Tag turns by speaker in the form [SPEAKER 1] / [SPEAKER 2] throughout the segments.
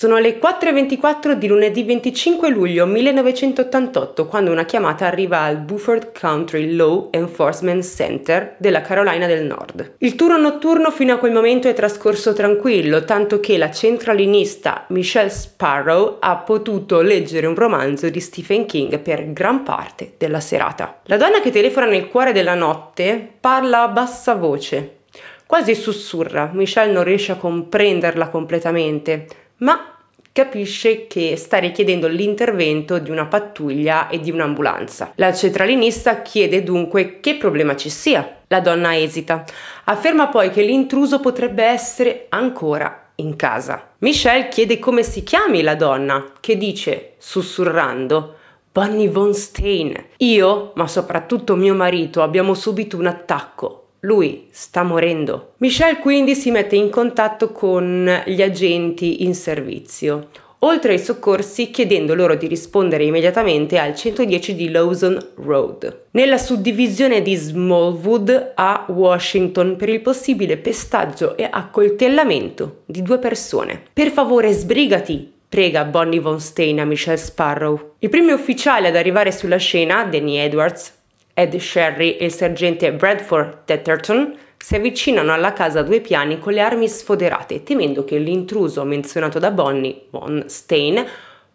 [SPEAKER 1] Sono le 4.24 di lunedì 25 luglio 1988 quando una chiamata arriva al Buford Country Law Enforcement Center della Carolina del Nord. Il turno notturno fino a quel momento è trascorso tranquillo, tanto che la centralinista Michelle Sparrow ha potuto leggere un romanzo di Stephen King per gran parte della serata. La donna che telefona nel cuore della notte parla a bassa voce, quasi sussurra. Michelle non riesce a comprenderla completamente, ma capisce che sta richiedendo l'intervento di una pattuglia e di un'ambulanza. La centralinista chiede dunque che problema ci sia. La donna esita. Afferma poi che l'intruso potrebbe essere ancora in casa. Michelle chiede come si chiami la donna, che dice, sussurrando, Bonnie von Stein. Io, ma soprattutto mio marito, abbiamo subito un attacco lui sta morendo. Michelle quindi si mette in contatto con gli agenti in servizio, oltre ai soccorsi chiedendo loro di rispondere immediatamente al 110 di Lawson Road, nella suddivisione di Smallwood a Washington per il possibile pestaggio e accoltellamento di due persone. Per favore sbrigati, prega Bonnie von Stein a Michelle Sparrow. I primi ufficiali ad arrivare sulla scena, Danny Edwards, ed Sherry e il sergente Bradford Tetterton si avvicinano alla casa a due piani con le armi sfoderate, temendo che l'intruso menzionato da Bonnie, Von Stein,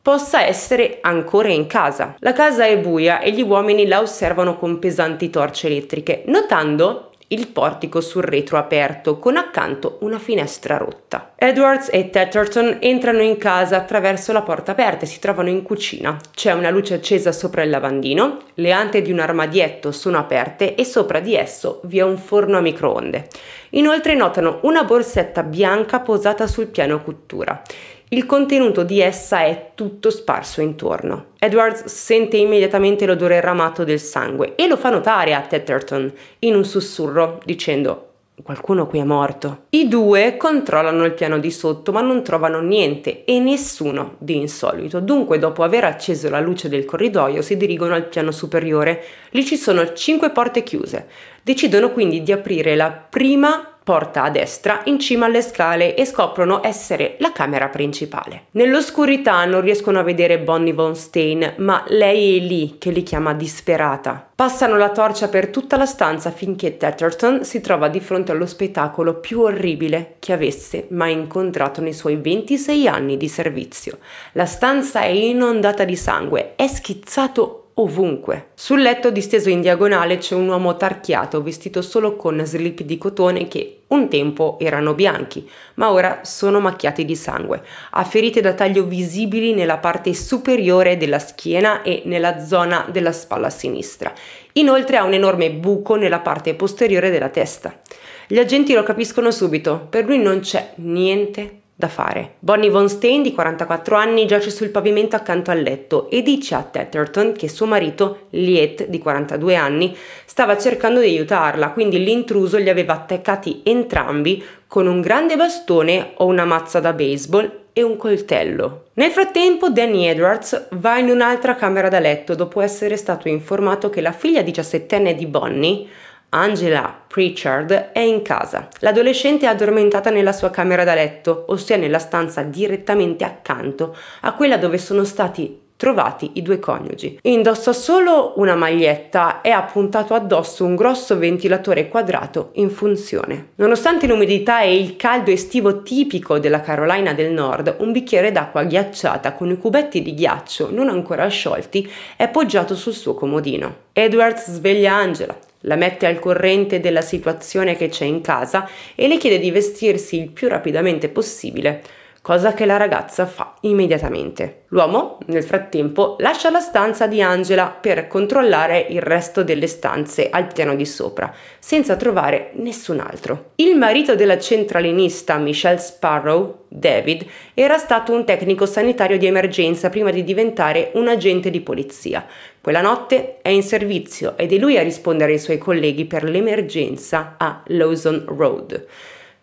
[SPEAKER 1] possa essere ancora in casa. La casa è buia e gli uomini la osservano con pesanti torce elettriche, notando il portico sul retro aperto con accanto una finestra rotta. Edwards e Tetterton entrano in casa attraverso la porta aperta e si trovano in cucina. C'è una luce accesa sopra il lavandino, le ante di un armadietto sono aperte e sopra di esso vi è un forno a microonde. Inoltre notano una borsetta bianca posata sul piano cottura. Il contenuto di essa è tutto sparso intorno. Edwards sente immediatamente l'odore ramato del sangue e lo fa notare a Tetterton in un sussurro dicendo Qualcuno qui è morto. I due controllano il piano di sotto ma non trovano niente e nessuno di insolito. Dunque, dopo aver acceso la luce del corridoio, si dirigono al piano superiore. Lì ci sono cinque porte chiuse. Decidono quindi di aprire la prima porta a destra in cima alle scale e scoprono essere la camera principale. Nell'oscurità non riescono a vedere Bonnie von Stein, ma lei è lì che li chiama disperata. Passano la torcia per tutta la stanza finché Tetterton si trova di fronte allo spettacolo più orribile che avesse mai incontrato nei suoi 26 anni di servizio. La stanza è inondata di sangue, è schizzato ovunque. Sul letto disteso in diagonale c'è un uomo tarchiato vestito solo con slip di cotone che un tempo erano bianchi, ma ora sono macchiati di sangue. Ha ferite da taglio visibili nella parte superiore della schiena e nella zona della spalla sinistra. Inoltre ha un enorme buco nella parte posteriore della testa. Gli agenti lo capiscono subito, per lui non c'è niente da fare. Bonnie Von Stein, di 44 anni, giace sul pavimento accanto al letto e dice a Tetterton che suo marito, Liet, di 42 anni, stava cercando di aiutarla, quindi l'intruso li aveva attaccati entrambi con un grande bastone o una mazza da baseball e un coltello. Nel frattempo Danny Edwards va in un'altra camera da letto dopo essere stato informato che la figlia 17enne di Bonnie Angela Pritchard è in casa. L'adolescente è addormentata nella sua camera da letto, ossia nella stanza direttamente accanto a quella dove sono stati trovati i due coniugi. Indossa solo una maglietta e ha puntato addosso un grosso ventilatore quadrato in funzione. Nonostante l'umidità e il caldo estivo tipico della Carolina del Nord, un bicchiere d'acqua ghiacciata con i cubetti di ghiaccio non ancora sciolti è poggiato sul suo comodino. Edwards sveglia Angela, la mette al corrente della situazione che c'è in casa e le chiede di vestirsi il più rapidamente possibile cosa che la ragazza fa immediatamente. L'uomo, nel frattempo, lascia la stanza di Angela per controllare il resto delle stanze al piano di sopra, senza trovare nessun altro. Il marito della centralinista Michelle Sparrow, David, era stato un tecnico sanitario di emergenza prima di diventare un agente di polizia. Quella notte è in servizio ed è lui a rispondere ai suoi colleghi per l'emergenza a Lawson Road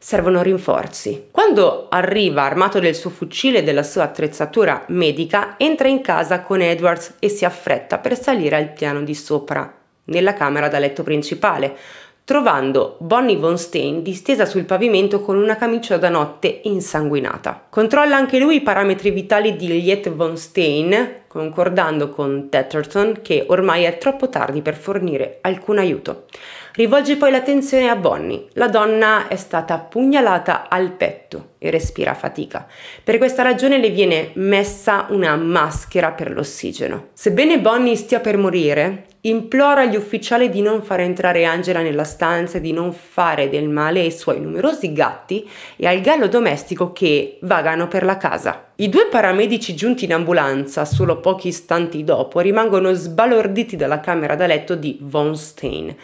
[SPEAKER 1] servono rinforzi. Quando arriva armato del suo fucile e della sua attrezzatura medica, entra in casa con Edwards e si affretta per salire al piano di sopra, nella camera da letto principale, trovando Bonnie von Stein distesa sul pavimento con una camicia da notte insanguinata. Controlla anche lui i parametri vitali di Liette von Stein, concordando con Tetterton che ormai è troppo tardi per fornire alcun aiuto. Rivolge poi l'attenzione a Bonnie. La donna è stata pugnalata al petto e respira fatica. Per questa ragione le viene messa una maschera per l'ossigeno. Sebbene Bonnie stia per morire, implora gli ufficiali di non far entrare Angela nella stanza e di non fare del male ai suoi numerosi gatti e al gallo domestico che vagano per la casa. I due paramedici giunti in ambulanza solo pochi istanti dopo rimangono sbalorditi dalla camera da letto di Von Stein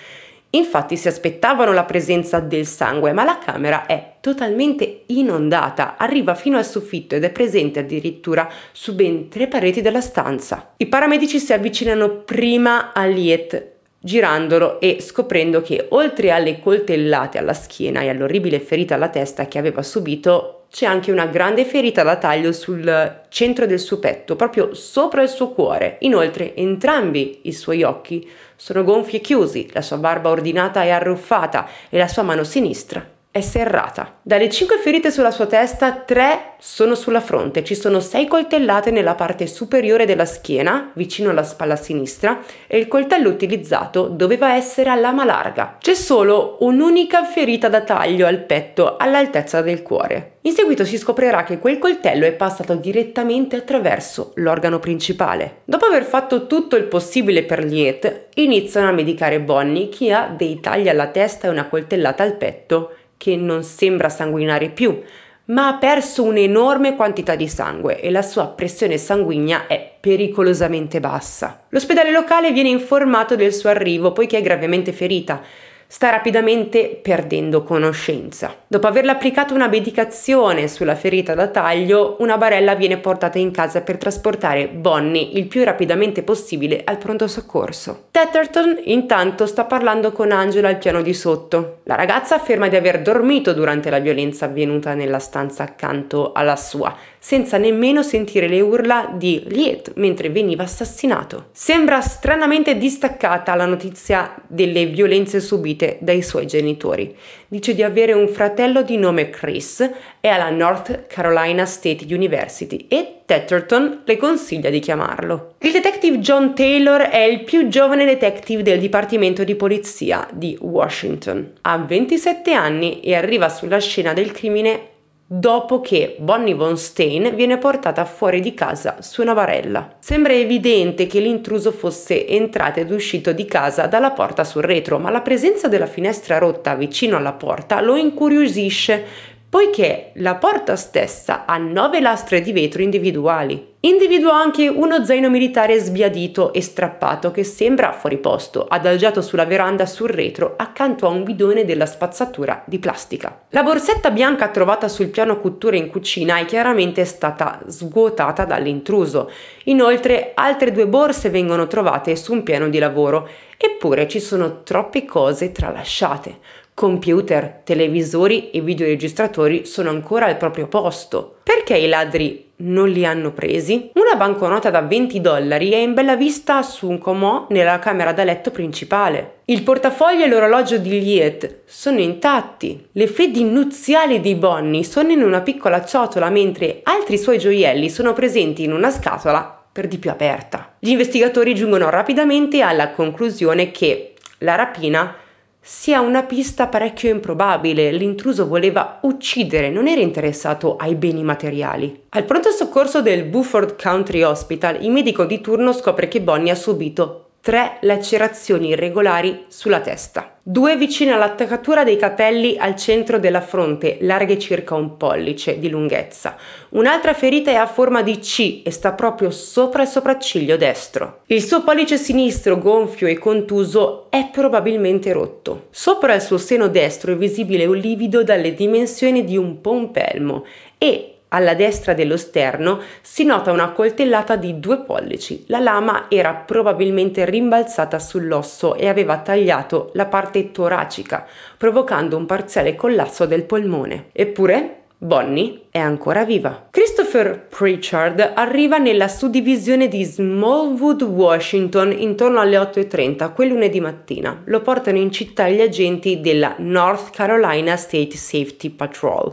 [SPEAKER 1] Infatti si aspettavano la presenza del sangue, ma la camera è totalmente inondata, arriva fino al soffitto ed è presente addirittura su ben tre pareti della stanza. I paramedici si avvicinano prima a Liet, girandolo e scoprendo che oltre alle coltellate alla schiena e all'orribile ferita alla testa che aveva subito, c'è anche una grande ferita da taglio sul centro del suo petto, proprio sopra il suo cuore. Inoltre entrambi i suoi occhi sono gonfi e chiusi, la sua barba ordinata e arruffata e la sua mano sinistra è serrata. Dalle 5 ferite sulla sua testa, 3 sono sulla fronte, ci sono 6 coltellate nella parte superiore della schiena, vicino alla spalla sinistra, e il coltello utilizzato doveva essere a lama larga. C'è solo un'unica ferita da taglio al petto all'altezza del cuore. In seguito si scoprirà che quel coltello è passato direttamente attraverso l'organo principale. Dopo aver fatto tutto il possibile per Liet, iniziano a medicare Bonnie che ha dei tagli alla testa e una coltellata al petto che non sembra sanguinare più, ma ha perso un'enorme quantità di sangue e la sua pressione sanguigna è pericolosamente bassa. L'ospedale locale viene informato del suo arrivo poiché è gravemente ferita sta rapidamente perdendo conoscenza. Dopo averle applicato una medicazione sulla ferita da taglio, una barella viene portata in casa per trasportare Bonnie il più rapidamente possibile al pronto soccorso. Tetterton intanto sta parlando con Angela al piano di sotto. La ragazza afferma di aver dormito durante la violenza avvenuta nella stanza accanto alla sua, senza nemmeno sentire le urla di Liet mentre veniva assassinato. Sembra stranamente distaccata la notizia delle violenze subite dai suoi genitori. Dice di avere un fratello di nome Chris, è alla North Carolina State University e Tetterton le consiglia di chiamarlo. Il detective John Taylor è il più giovane detective del Dipartimento di Polizia di Washington. Ha 27 anni e arriva sulla scena del crimine dopo che Bonnie von Stein viene portata fuori di casa su una barella. Sembra evidente che l'intruso fosse entrato ed uscito di casa dalla porta sul retro, ma la presenza della finestra rotta vicino alla porta lo incuriosisce poiché la porta stessa ha nove lastre di vetro individuali. Individuò anche uno zaino militare sbiadito e strappato che sembra fuori posto, adagiato sulla veranda sul retro accanto a un bidone della spazzatura di plastica. La borsetta bianca trovata sul piano cottura in cucina è chiaramente stata svuotata dall'intruso. Inoltre altre due borse vengono trovate su un piano di lavoro, eppure ci sono troppe cose tralasciate, Computer, televisori e videoregistratori sono ancora al proprio posto. Perché i ladri non li hanno presi? Una banconota da 20 dollari è in bella vista su un comò nella camera da letto principale. Il portafoglio e l'orologio di Liet sono intatti. Le fedi nuziali di Bonnie sono in una piccola ciotola mentre altri suoi gioielli sono presenti in una scatola per di più aperta. Gli investigatori giungono rapidamente alla conclusione che la rapina sia una pista parecchio improbabile. L'intruso voleva uccidere, non era interessato ai beni materiali. Al pronto soccorso del Buford Country Hospital, il medico di turno scopre che Bonnie ha subito tre lacerazioni irregolari sulla testa. Due vicine all'attaccatura dei capelli al centro della fronte, larghe circa un pollice di lunghezza. Un'altra ferita è a forma di C e sta proprio sopra il sopracciglio destro. Il suo pollice sinistro, gonfio e contuso, è probabilmente rotto. Sopra il suo seno destro è visibile un livido dalle dimensioni di un pompelmo e alla destra dello sterno si nota una coltellata di due pollici. La lama era probabilmente rimbalzata sull'osso e aveva tagliato la parte toracica, provocando un parziale collasso del polmone. Eppure, Bonnie è ancora viva. Christopher Pritchard arriva nella suddivisione di Smallwood, Washington intorno alle 8.30 quel lunedì mattina. Lo portano in città gli agenti della North Carolina State Safety Patrol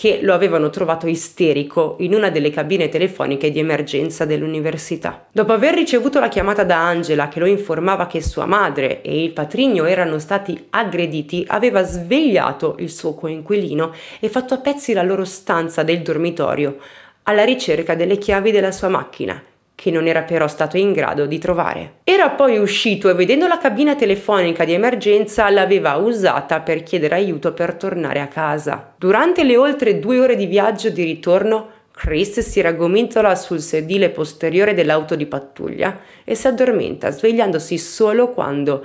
[SPEAKER 1] che lo avevano trovato isterico in una delle cabine telefoniche di emergenza dell'università. Dopo aver ricevuto la chiamata da Angela che lo informava che sua madre e il patrigno erano stati aggrediti, aveva svegliato il suo coinquilino e fatto a pezzi la loro stanza del dormitorio alla ricerca delle chiavi della sua macchina che non era però stato in grado di trovare. Era poi uscito e vedendo la cabina telefonica di emergenza l'aveva usata per chiedere aiuto per tornare a casa. Durante le oltre due ore di viaggio di ritorno Chris si raggomintola sul sedile posteriore dell'auto di pattuglia e si addormenta, svegliandosi solo quando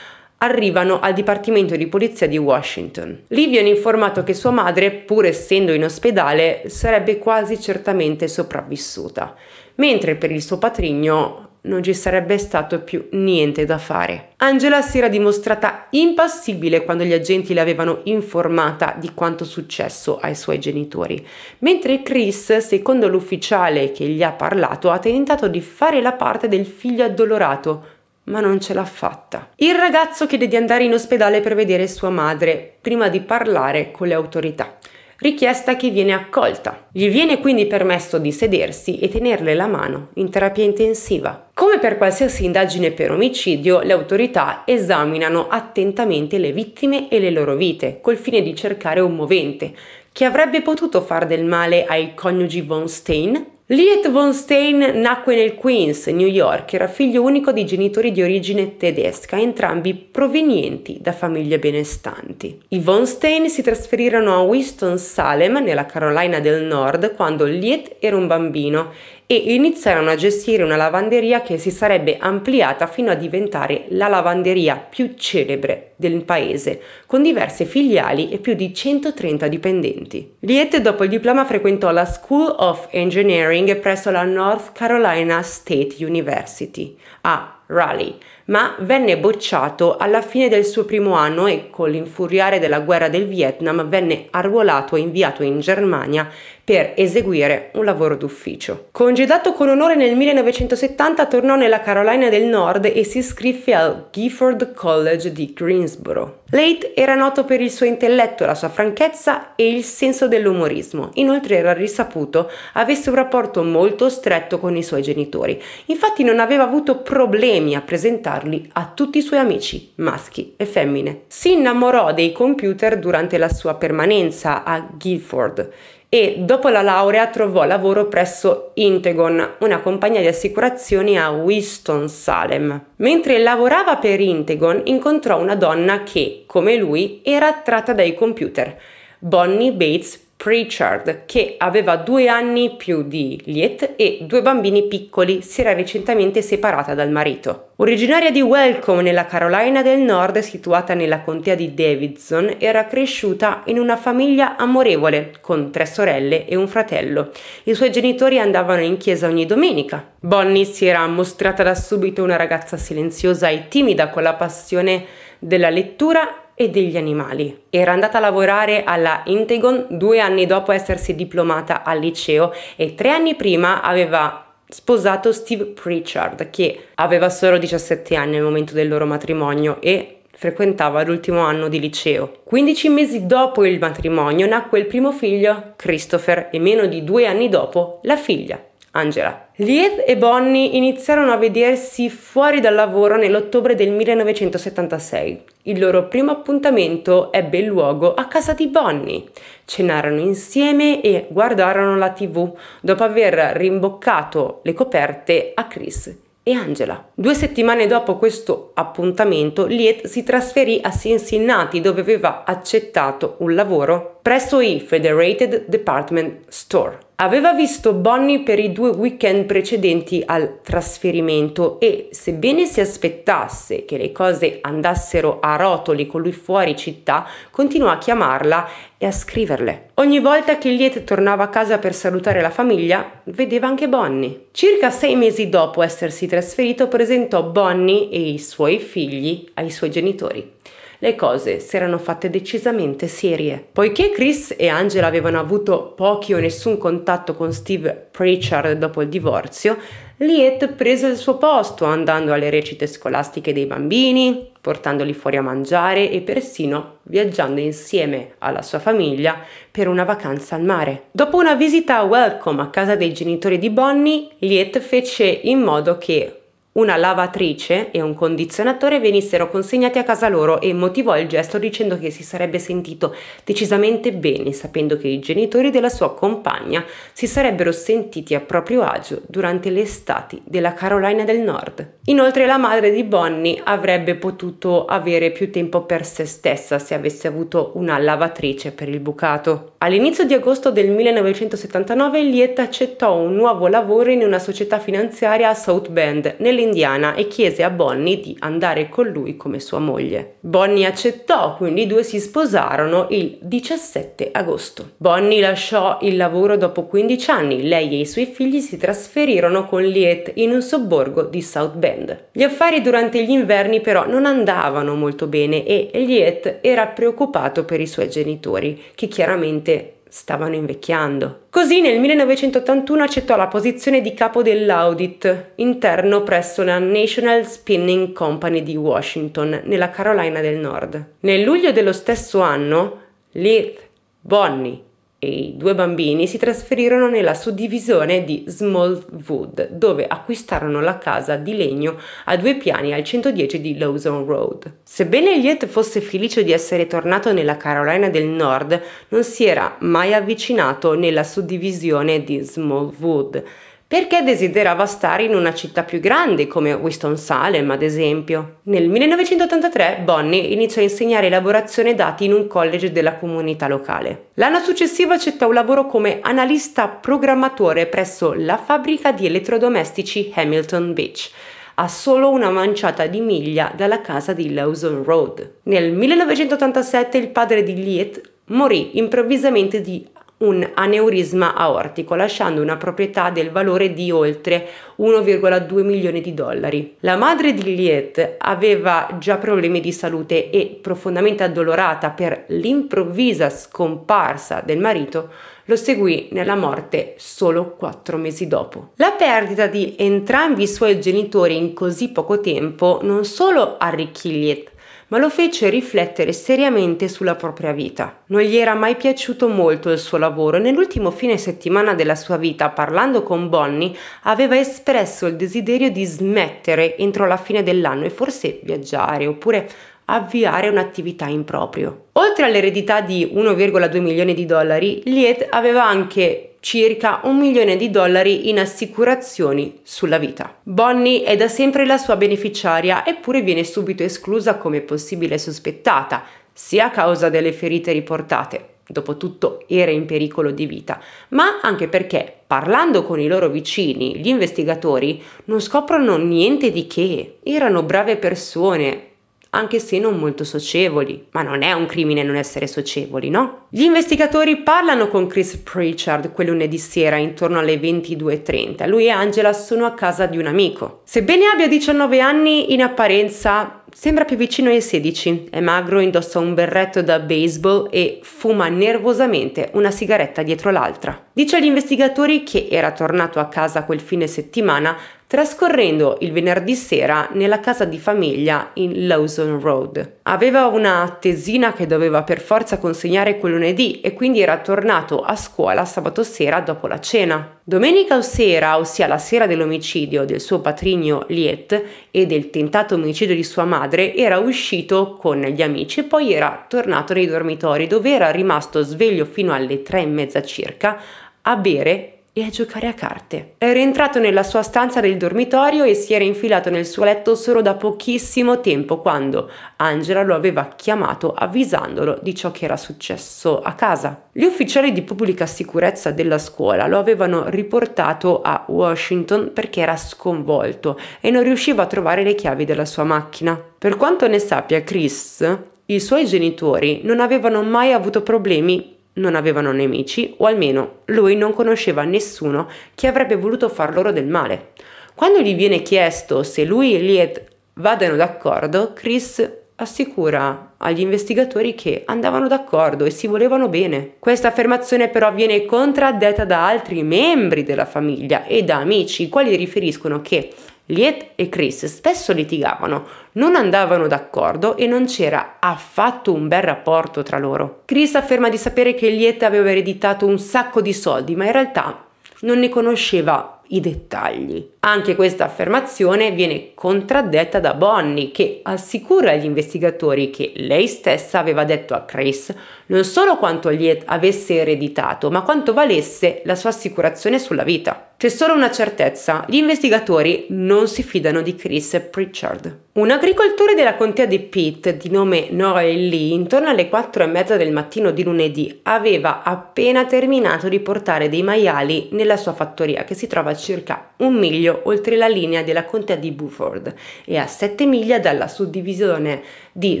[SPEAKER 1] arrivano al Dipartimento di Polizia di Washington. Lì viene informato che sua madre, pur essendo in ospedale, sarebbe quasi certamente sopravvissuta mentre per il suo patrigno non ci sarebbe stato più niente da fare. Angela si era dimostrata impassibile quando gli agenti le avevano informata di quanto successo ai suoi genitori, mentre Chris, secondo l'ufficiale che gli ha parlato, ha tentato di fare la parte del figlio addolorato, ma non ce l'ha fatta. Il ragazzo chiede di andare in ospedale per vedere sua madre prima di parlare con le autorità richiesta che viene accolta. Gli viene quindi permesso di sedersi e tenerle la mano in terapia intensiva. Come per qualsiasi indagine per omicidio, le autorità esaminano attentamente le vittime e le loro vite, col fine di cercare un movente che avrebbe potuto far del male ai coniugi von Stein Liet von Stein nacque nel Queens, New York, era figlio unico di genitori di origine tedesca, entrambi provenienti da famiglie benestanti. I von Stein si trasferirono a Winston-Salem, nella Carolina del Nord, quando Liet era un bambino e iniziarono a gestire una lavanderia che si sarebbe ampliata fino a diventare la lavanderia più celebre del paese, con diverse filiali e più di 130 dipendenti. Liette dopo il diploma frequentò la School of Engineering presso la North Carolina State University a Raleigh, ma venne bocciato alla fine del suo primo anno e con l'infuriare della guerra del Vietnam venne arruolato e inviato in Germania per eseguire un lavoro d'ufficio. Congedato con onore nel 1970 tornò nella Carolina del Nord e si iscrisse al Gifford College di Greensboro. Late era noto per il suo intelletto, la sua franchezza e il senso dell'umorismo. Inoltre era risaputo avesse un rapporto molto stretto con i suoi genitori. Infatti non aveva avuto problemi a presentarli a tutti i suoi amici, maschi e femmine. Si innamorò dei computer durante la sua permanenza a Guilford e dopo la laurea trovò lavoro presso Integon, una compagnia di assicurazioni a Winston-Salem. Mentre lavorava per Integon incontrò una donna che, come lui, era attratta dai computer, Bonnie Bates Pritchard, che aveva due anni più di Liet e due bambini piccoli, si era recentemente separata dal marito. Originaria di Welcome, nella Carolina del Nord, situata nella contea di Davidson, era cresciuta in una famiglia amorevole, con tre sorelle e un fratello. I suoi genitori andavano in chiesa ogni domenica. Bonnie si era mostrata da subito una ragazza silenziosa e timida, con la passione della lettura e degli animali. Era andata a lavorare alla Integon due anni dopo essersi diplomata al liceo e tre anni prima aveva sposato Steve Pritchard che aveva solo 17 anni al momento del loro matrimonio e frequentava l'ultimo anno di liceo. 15 mesi dopo il matrimonio nacque il primo figlio, Christopher, e meno di due anni dopo la figlia, Angela. Lieth e Bonnie iniziarono a vedersi fuori dal lavoro nell'ottobre del 1976. Il loro primo appuntamento ebbe luogo a casa di Bonnie. Cenarono insieme e guardarono la tv dopo aver rimboccato le coperte a Chris e Angela. Due settimane dopo questo appuntamento, Liet si trasferì a Cincinnati dove aveva accettato un lavoro presso i Federated Department Store. Aveva visto Bonnie per i due weekend precedenti al trasferimento e, sebbene si aspettasse che le cose andassero a rotoli con lui fuori città, continuò a chiamarla e a scriverle. Ogni volta che Liet tornava a casa per salutare la famiglia, vedeva anche Bonnie. Circa sei mesi dopo essersi trasferito, presentò Bonnie e i suoi figli ai suoi genitori le cose si erano fatte decisamente serie. Poiché Chris e Angela avevano avuto pochi o nessun contatto con Steve Pritchard dopo il divorzio, Liet prese il suo posto andando alle recite scolastiche dei bambini, portandoli fuori a mangiare e persino viaggiando insieme alla sua famiglia per una vacanza al mare. Dopo una visita a Welcome a casa dei genitori di Bonnie, Liet fece in modo che una lavatrice e un condizionatore venissero consegnati a casa loro e motivò il gesto dicendo che si sarebbe sentito decisamente bene sapendo che i genitori della sua compagna si sarebbero sentiti a proprio agio durante le estati della Carolina del Nord. Inoltre la madre di Bonnie avrebbe potuto avere più tempo per se stessa se avesse avuto una lavatrice per il bucato. All'inizio di agosto del 1979 Lietta accettò un nuovo lavoro in una società finanziaria a South Bend, nell'interno indiana e chiese a Bonnie di andare con lui come sua moglie. Bonnie accettò, quindi i due si sposarono il 17 agosto. Bonnie lasciò il lavoro dopo 15 anni, lei e i suoi figli si trasferirono con Liet in un sobborgo di South Bend. Gli affari durante gli inverni però non andavano molto bene e Liet era preoccupato per i suoi genitori, che chiaramente stavano invecchiando. Così nel 1981 accettò la posizione di capo dell'audit interno presso la National Spinning Company di Washington, nella Carolina del Nord. Nel luglio dello stesso anno, Leith, Bonnie e i due bambini si trasferirono nella suddivisione di Smallwood, dove acquistarono la casa di legno a due piani al 110 di Lawson Road. Sebbene Elliot fosse felice di essere tornato nella Carolina del Nord, non si era mai avvicinato nella suddivisione di Smallwood, perché desiderava stare in una città più grande come Winston-Salem, ad esempio. Nel 1983 Bonnie iniziò a insegnare elaborazione dati in un college della comunità locale. L'anno successivo accettò un lavoro come analista programmatore presso la fabbrica di elettrodomestici Hamilton Beach, a solo una manciata di miglia dalla casa di Lawson Road. Nel 1987 il padre di Liet morì improvvisamente di un aneurisma aortico, lasciando una proprietà del valore di oltre 1,2 milioni di dollari. La madre di Liet aveva già problemi di salute e, profondamente addolorata per l'improvvisa scomparsa del marito, lo seguì nella morte solo quattro mesi dopo. La perdita di entrambi i suoi genitori in così poco tempo non solo arricchì Liet, ma lo fece riflettere seriamente sulla propria vita. Non gli era mai piaciuto molto il suo lavoro e nell'ultimo fine settimana della sua vita, parlando con Bonnie, aveva espresso il desiderio di smettere entro la fine dell'anno e forse viaggiare oppure avviare un'attività in proprio. Oltre all'eredità di 1,2 milioni di dollari, Liet aveva anche circa un milione di dollari in assicurazioni sulla vita. Bonnie è da sempre la sua beneficiaria, eppure viene subito esclusa come possibile sospettata, sia a causa delle ferite riportate, dopotutto era in pericolo di vita, ma anche perché, parlando con i loro vicini, gli investigatori non scoprono niente di che. Erano brave persone, anche se non molto socievoli. Ma non è un crimine non essere socievoli, no? Gli investigatori parlano con Chris Pritchard quel lunedì sera intorno alle 22.30. Lui e Angela sono a casa di un amico. Sebbene abbia 19 anni, in apparenza sembra più vicino ai 16. È magro, indossa un berretto da baseball e fuma nervosamente una sigaretta dietro l'altra. Dice agli investigatori che era tornato a casa quel fine settimana trascorrendo il venerdì sera nella casa di famiglia in Lawson Road. Aveva una tesina che doveva per forza consegnare quel lunedì e quindi era tornato a scuola sabato sera dopo la cena. Domenica sera, ossia la sera dell'omicidio del suo patrigno Liet e del tentato omicidio di sua madre, era uscito con gli amici e poi era tornato nei dormitori dove era rimasto sveglio fino alle tre e mezza circa a bere e a giocare a carte. Era entrato nella sua stanza del dormitorio e si era infilato nel suo letto solo da pochissimo tempo quando Angela lo aveva chiamato avvisandolo di ciò che era successo a casa. Gli ufficiali di pubblica sicurezza della scuola lo avevano riportato a Washington perché era sconvolto e non riusciva a trovare le chiavi della sua macchina. Per quanto ne sappia Chris, i suoi genitori non avevano mai avuto problemi non avevano nemici, o almeno lui non conosceva nessuno che avrebbe voluto far loro del male. Quando gli viene chiesto se lui e Liet vadano d'accordo, Chris assicura agli investigatori che andavano d'accordo e si volevano bene. Questa affermazione però viene contraddetta da altri membri della famiglia e da amici, i quali riferiscono che Liet e Chris spesso litigavano, non andavano d'accordo e non c'era affatto un bel rapporto tra loro. Chris afferma di sapere che Liet aveva ereditato un sacco di soldi, ma in realtà non ne conosceva i dettagli. Anche questa affermazione viene contraddetta da Bonnie che assicura agli investigatori che lei stessa aveva detto a Chris non solo quanto gli avesse ereditato ma quanto valesse la sua assicurazione sulla vita. C'è solo una certezza, gli investigatori non si fidano di Chris Pritchard. Un agricoltore della contea di Pitt di nome Noel Lee intorno alle 4 e mezza del mattino di lunedì aveva appena terminato di portare dei maiali nella sua fattoria che si trova a circa un miglio oltre la linea della contea di Buford e a 7 miglia dalla suddivisione di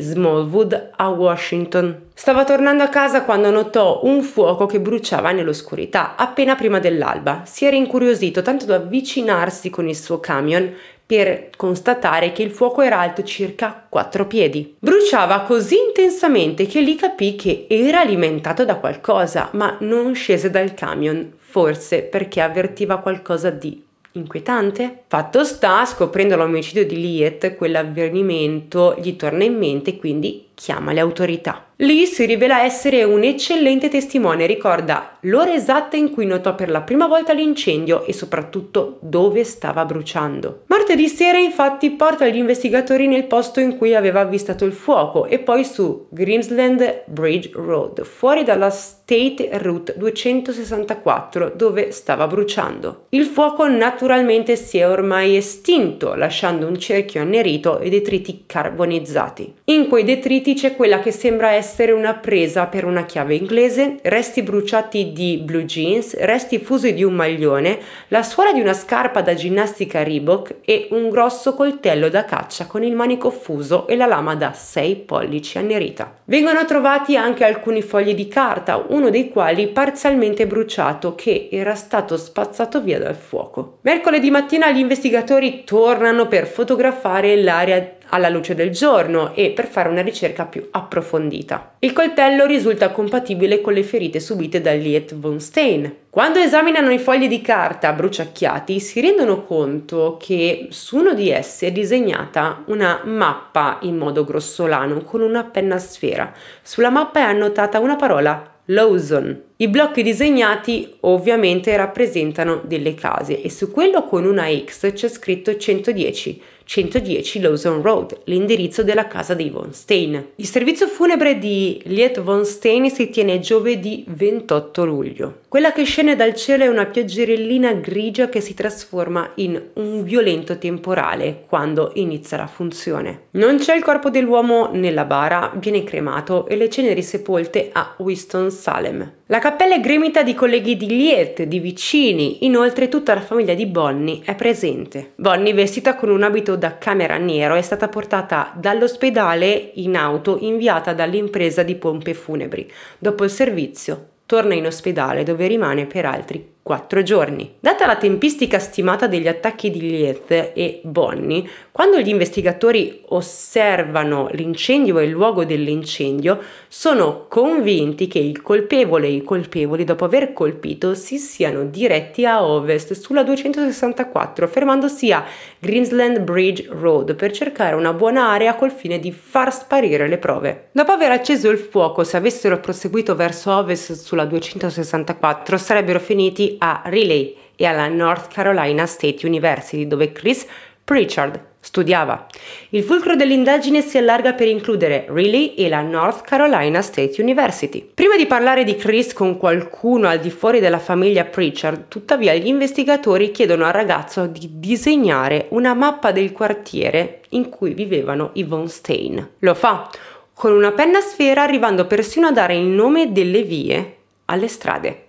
[SPEAKER 1] Smallwood a Washington. Stava tornando a casa quando notò un fuoco che bruciava nell'oscurità appena prima dell'alba. Si era incuriosito tanto da avvicinarsi con il suo camion per constatare che il fuoco era alto circa 4 piedi. Bruciava così intensamente che lì capì che era alimentato da qualcosa, ma non scese dal camion, forse perché avvertiva qualcosa di Inquietante? Fatto sta, scoprendo l'omicidio di Liet, quell'avvenimento gli torna in mente e quindi chiama le autorità. Lee si rivela essere un eccellente testimone, ricorda l'ora esatta in cui notò per la prima volta l'incendio e soprattutto dove stava bruciando. Martedì sera infatti porta gli investigatori nel posto in cui aveva avvistato il fuoco e poi su Grimsland Bridge Road, fuori dalla State Route 264 dove stava bruciando. Il fuoco naturalmente si è ormai estinto, lasciando un cerchio annerito e detriti carbonizzati. In quei detriti colpiti c'è quella che sembra essere una presa per una chiave inglese, resti bruciati di blue jeans, resti fusi di un maglione, la suola di una scarpa da ginnastica Reebok e un grosso coltello da caccia con il manico fuso e la lama da 6 pollici annerita. Vengono trovati anche alcuni fogli di carta, uno dei quali parzialmente bruciato che era stato spazzato via dal fuoco. Mercoledì mattina gli investigatori tornano per fotografare l'area alla luce del giorno e per fare una ricerca più approfondita. Il coltello risulta compatibile con le ferite subite da Liet von Stein. Quando esaminano i fogli di carta bruciacchiati si rendono conto che su uno di essi è disegnata una mappa in modo grossolano con una penna sfera. Sulla mappa è annotata una parola Lawson. I blocchi disegnati ovviamente rappresentano delle case e su quello con una X c'è scritto 110 110 Lawson Road, l'indirizzo della casa dei Von Stein. Il servizio funebre di Liet Von Stein si tiene giovedì 28 luglio. Quella che scende dal cielo è una pioggerellina grigia che si trasforma in un violento temporale quando inizia la funzione. Non c'è il corpo dell'uomo nella bara, viene cremato e le ceneri sepolte a Winston-Salem. La cappella è gremita di colleghi di Liet, di vicini, inoltre tutta la famiglia di Bonnie è presente. Bonnie vestita con un abito da Camera Nero è stata portata dall'ospedale in auto inviata dall'impresa di pompe funebri. Dopo il servizio torna in ospedale dove rimane per altri 4 giorni. Data la tempistica stimata degli attacchi di Liet e Bonnie, quando gli investigatori osservano l'incendio e il luogo dell'incendio, sono convinti che il colpevole e i colpevoli, dopo aver colpito, si siano diretti a ovest sulla 264, fermandosi a Greensland Bridge Road per cercare una buona area col fine di far sparire le prove. Dopo aver acceso il fuoco, se avessero proseguito verso ovest sulla 264, sarebbero finiti a Riley e alla North Carolina State University, dove Chris Pritchard studiava. Il fulcro dell'indagine si allarga per includere Riley e la North Carolina State University. Prima di parlare di Chris con qualcuno al di fuori della famiglia Pritchard, tuttavia gli investigatori chiedono al ragazzo di disegnare una mappa del quartiere in cui vivevano i Von Stein. Lo fa con una penna sfera arrivando persino a dare il nome delle vie alle strade.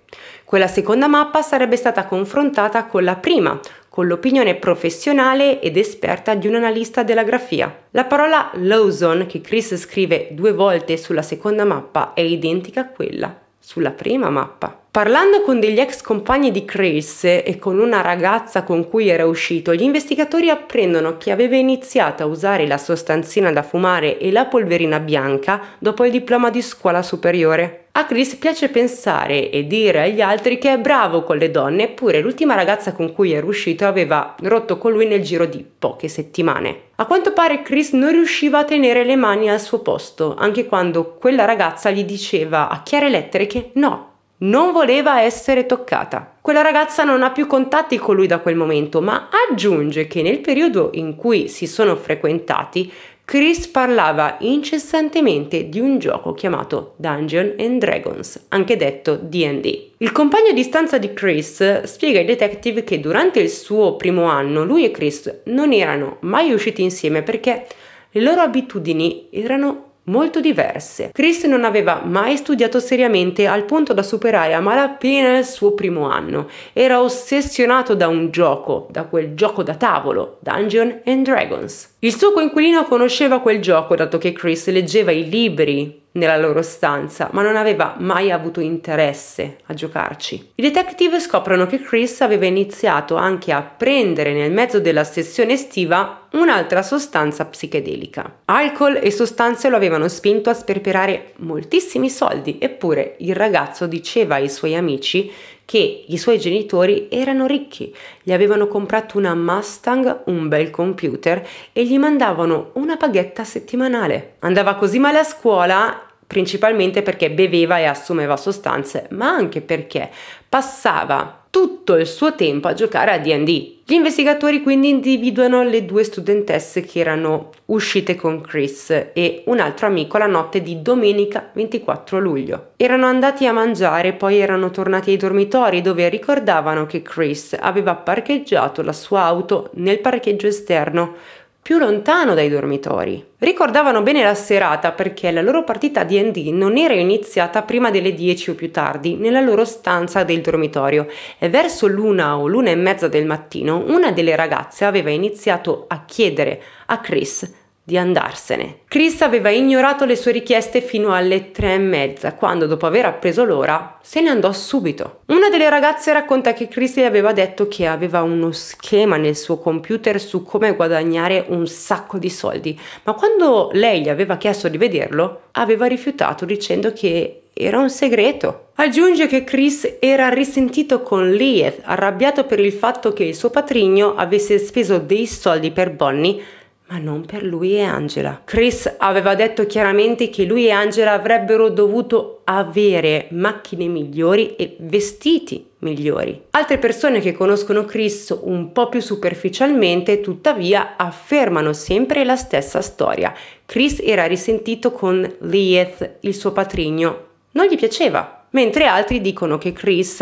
[SPEAKER 1] Quella seconda mappa sarebbe stata confrontata con la prima, con l'opinione professionale ed esperta di un analista della grafia. La parola Lawson che Chris scrive due volte sulla seconda mappa è identica a quella sulla prima mappa. Parlando con degli ex compagni di Chris e con una ragazza con cui era uscito, gli investigatori apprendono che aveva iniziato a usare la sostanzina da fumare e la polverina bianca dopo il diploma di scuola superiore. A Chris piace pensare e dire agli altri che è bravo con le donne, eppure l'ultima ragazza con cui era uscito aveva rotto con lui nel giro di poche settimane. A quanto pare Chris non riusciva a tenere le mani al suo posto, anche quando quella ragazza gli diceva a chiare lettere che no, non voleva essere toccata. Quella ragazza non ha più contatti con lui da quel momento, ma aggiunge che nel periodo in cui si sono frequentati Chris parlava incessantemente di un gioco chiamato Dungeon and Dragons, anche detto DD. Il compagno di stanza di Chris spiega ai detective che durante il suo primo anno lui e Chris non erano mai usciti insieme perché le loro abitudini erano molto diverse. Chris non aveva mai studiato seriamente al punto da superare a malapena il suo primo anno. Era ossessionato da un gioco, da quel gioco da tavolo, Dungeon and Dragons. Il suo coinquilino conosceva quel gioco dato che Chris leggeva i libri nella loro stanza, ma non aveva mai avuto interesse a giocarci. I detective scoprono che Chris aveva iniziato anche a prendere nel mezzo della sessione estiva un'altra sostanza psichedelica. Alcol e sostanze lo avevano spinto a sperperare moltissimi soldi, eppure il ragazzo diceva ai suoi amici che i suoi genitori erano ricchi, gli avevano comprato una Mustang, un bel computer e gli mandavano una paghetta settimanale. Andava così male a scuola principalmente perché beveva e assumeva sostanze, ma anche perché passava tutto il suo tempo a giocare a DD. Gli investigatori quindi individuano le due studentesse che erano uscite con Chris e un altro amico la notte di domenica 24 luglio. Erano andati a mangiare, poi erano tornati ai dormitori dove ricordavano che Chris aveva parcheggiato la sua auto nel parcheggio esterno più lontano dai dormitori. Ricordavano bene la serata perché la loro partita DD non era iniziata prima delle 10 o più tardi nella loro stanza del dormitorio e verso l'una o l'una e mezza del mattino una delle ragazze aveva iniziato a chiedere a Chris di andarsene. Chris aveva ignorato le sue richieste fino alle tre e mezza, quando dopo aver appreso l'ora se ne andò subito. Una delle ragazze racconta che Chris le aveva detto che aveva uno schema nel suo computer su come guadagnare un sacco di soldi, ma quando lei gli aveva chiesto di vederlo, aveva rifiutato dicendo che era un segreto. Aggiunge che Chris era risentito con Lieth, arrabbiato per il fatto che il suo patrigno avesse speso dei soldi per Bonnie ma non per lui e Angela. Chris aveva detto chiaramente che lui e Angela avrebbero dovuto avere macchine migliori e vestiti migliori. Altre persone che conoscono Chris un po' più superficialmente tuttavia affermano sempre la stessa storia. Chris era risentito con Lieth, il suo patrigno. Non gli piaceva, mentre altri dicono che Chris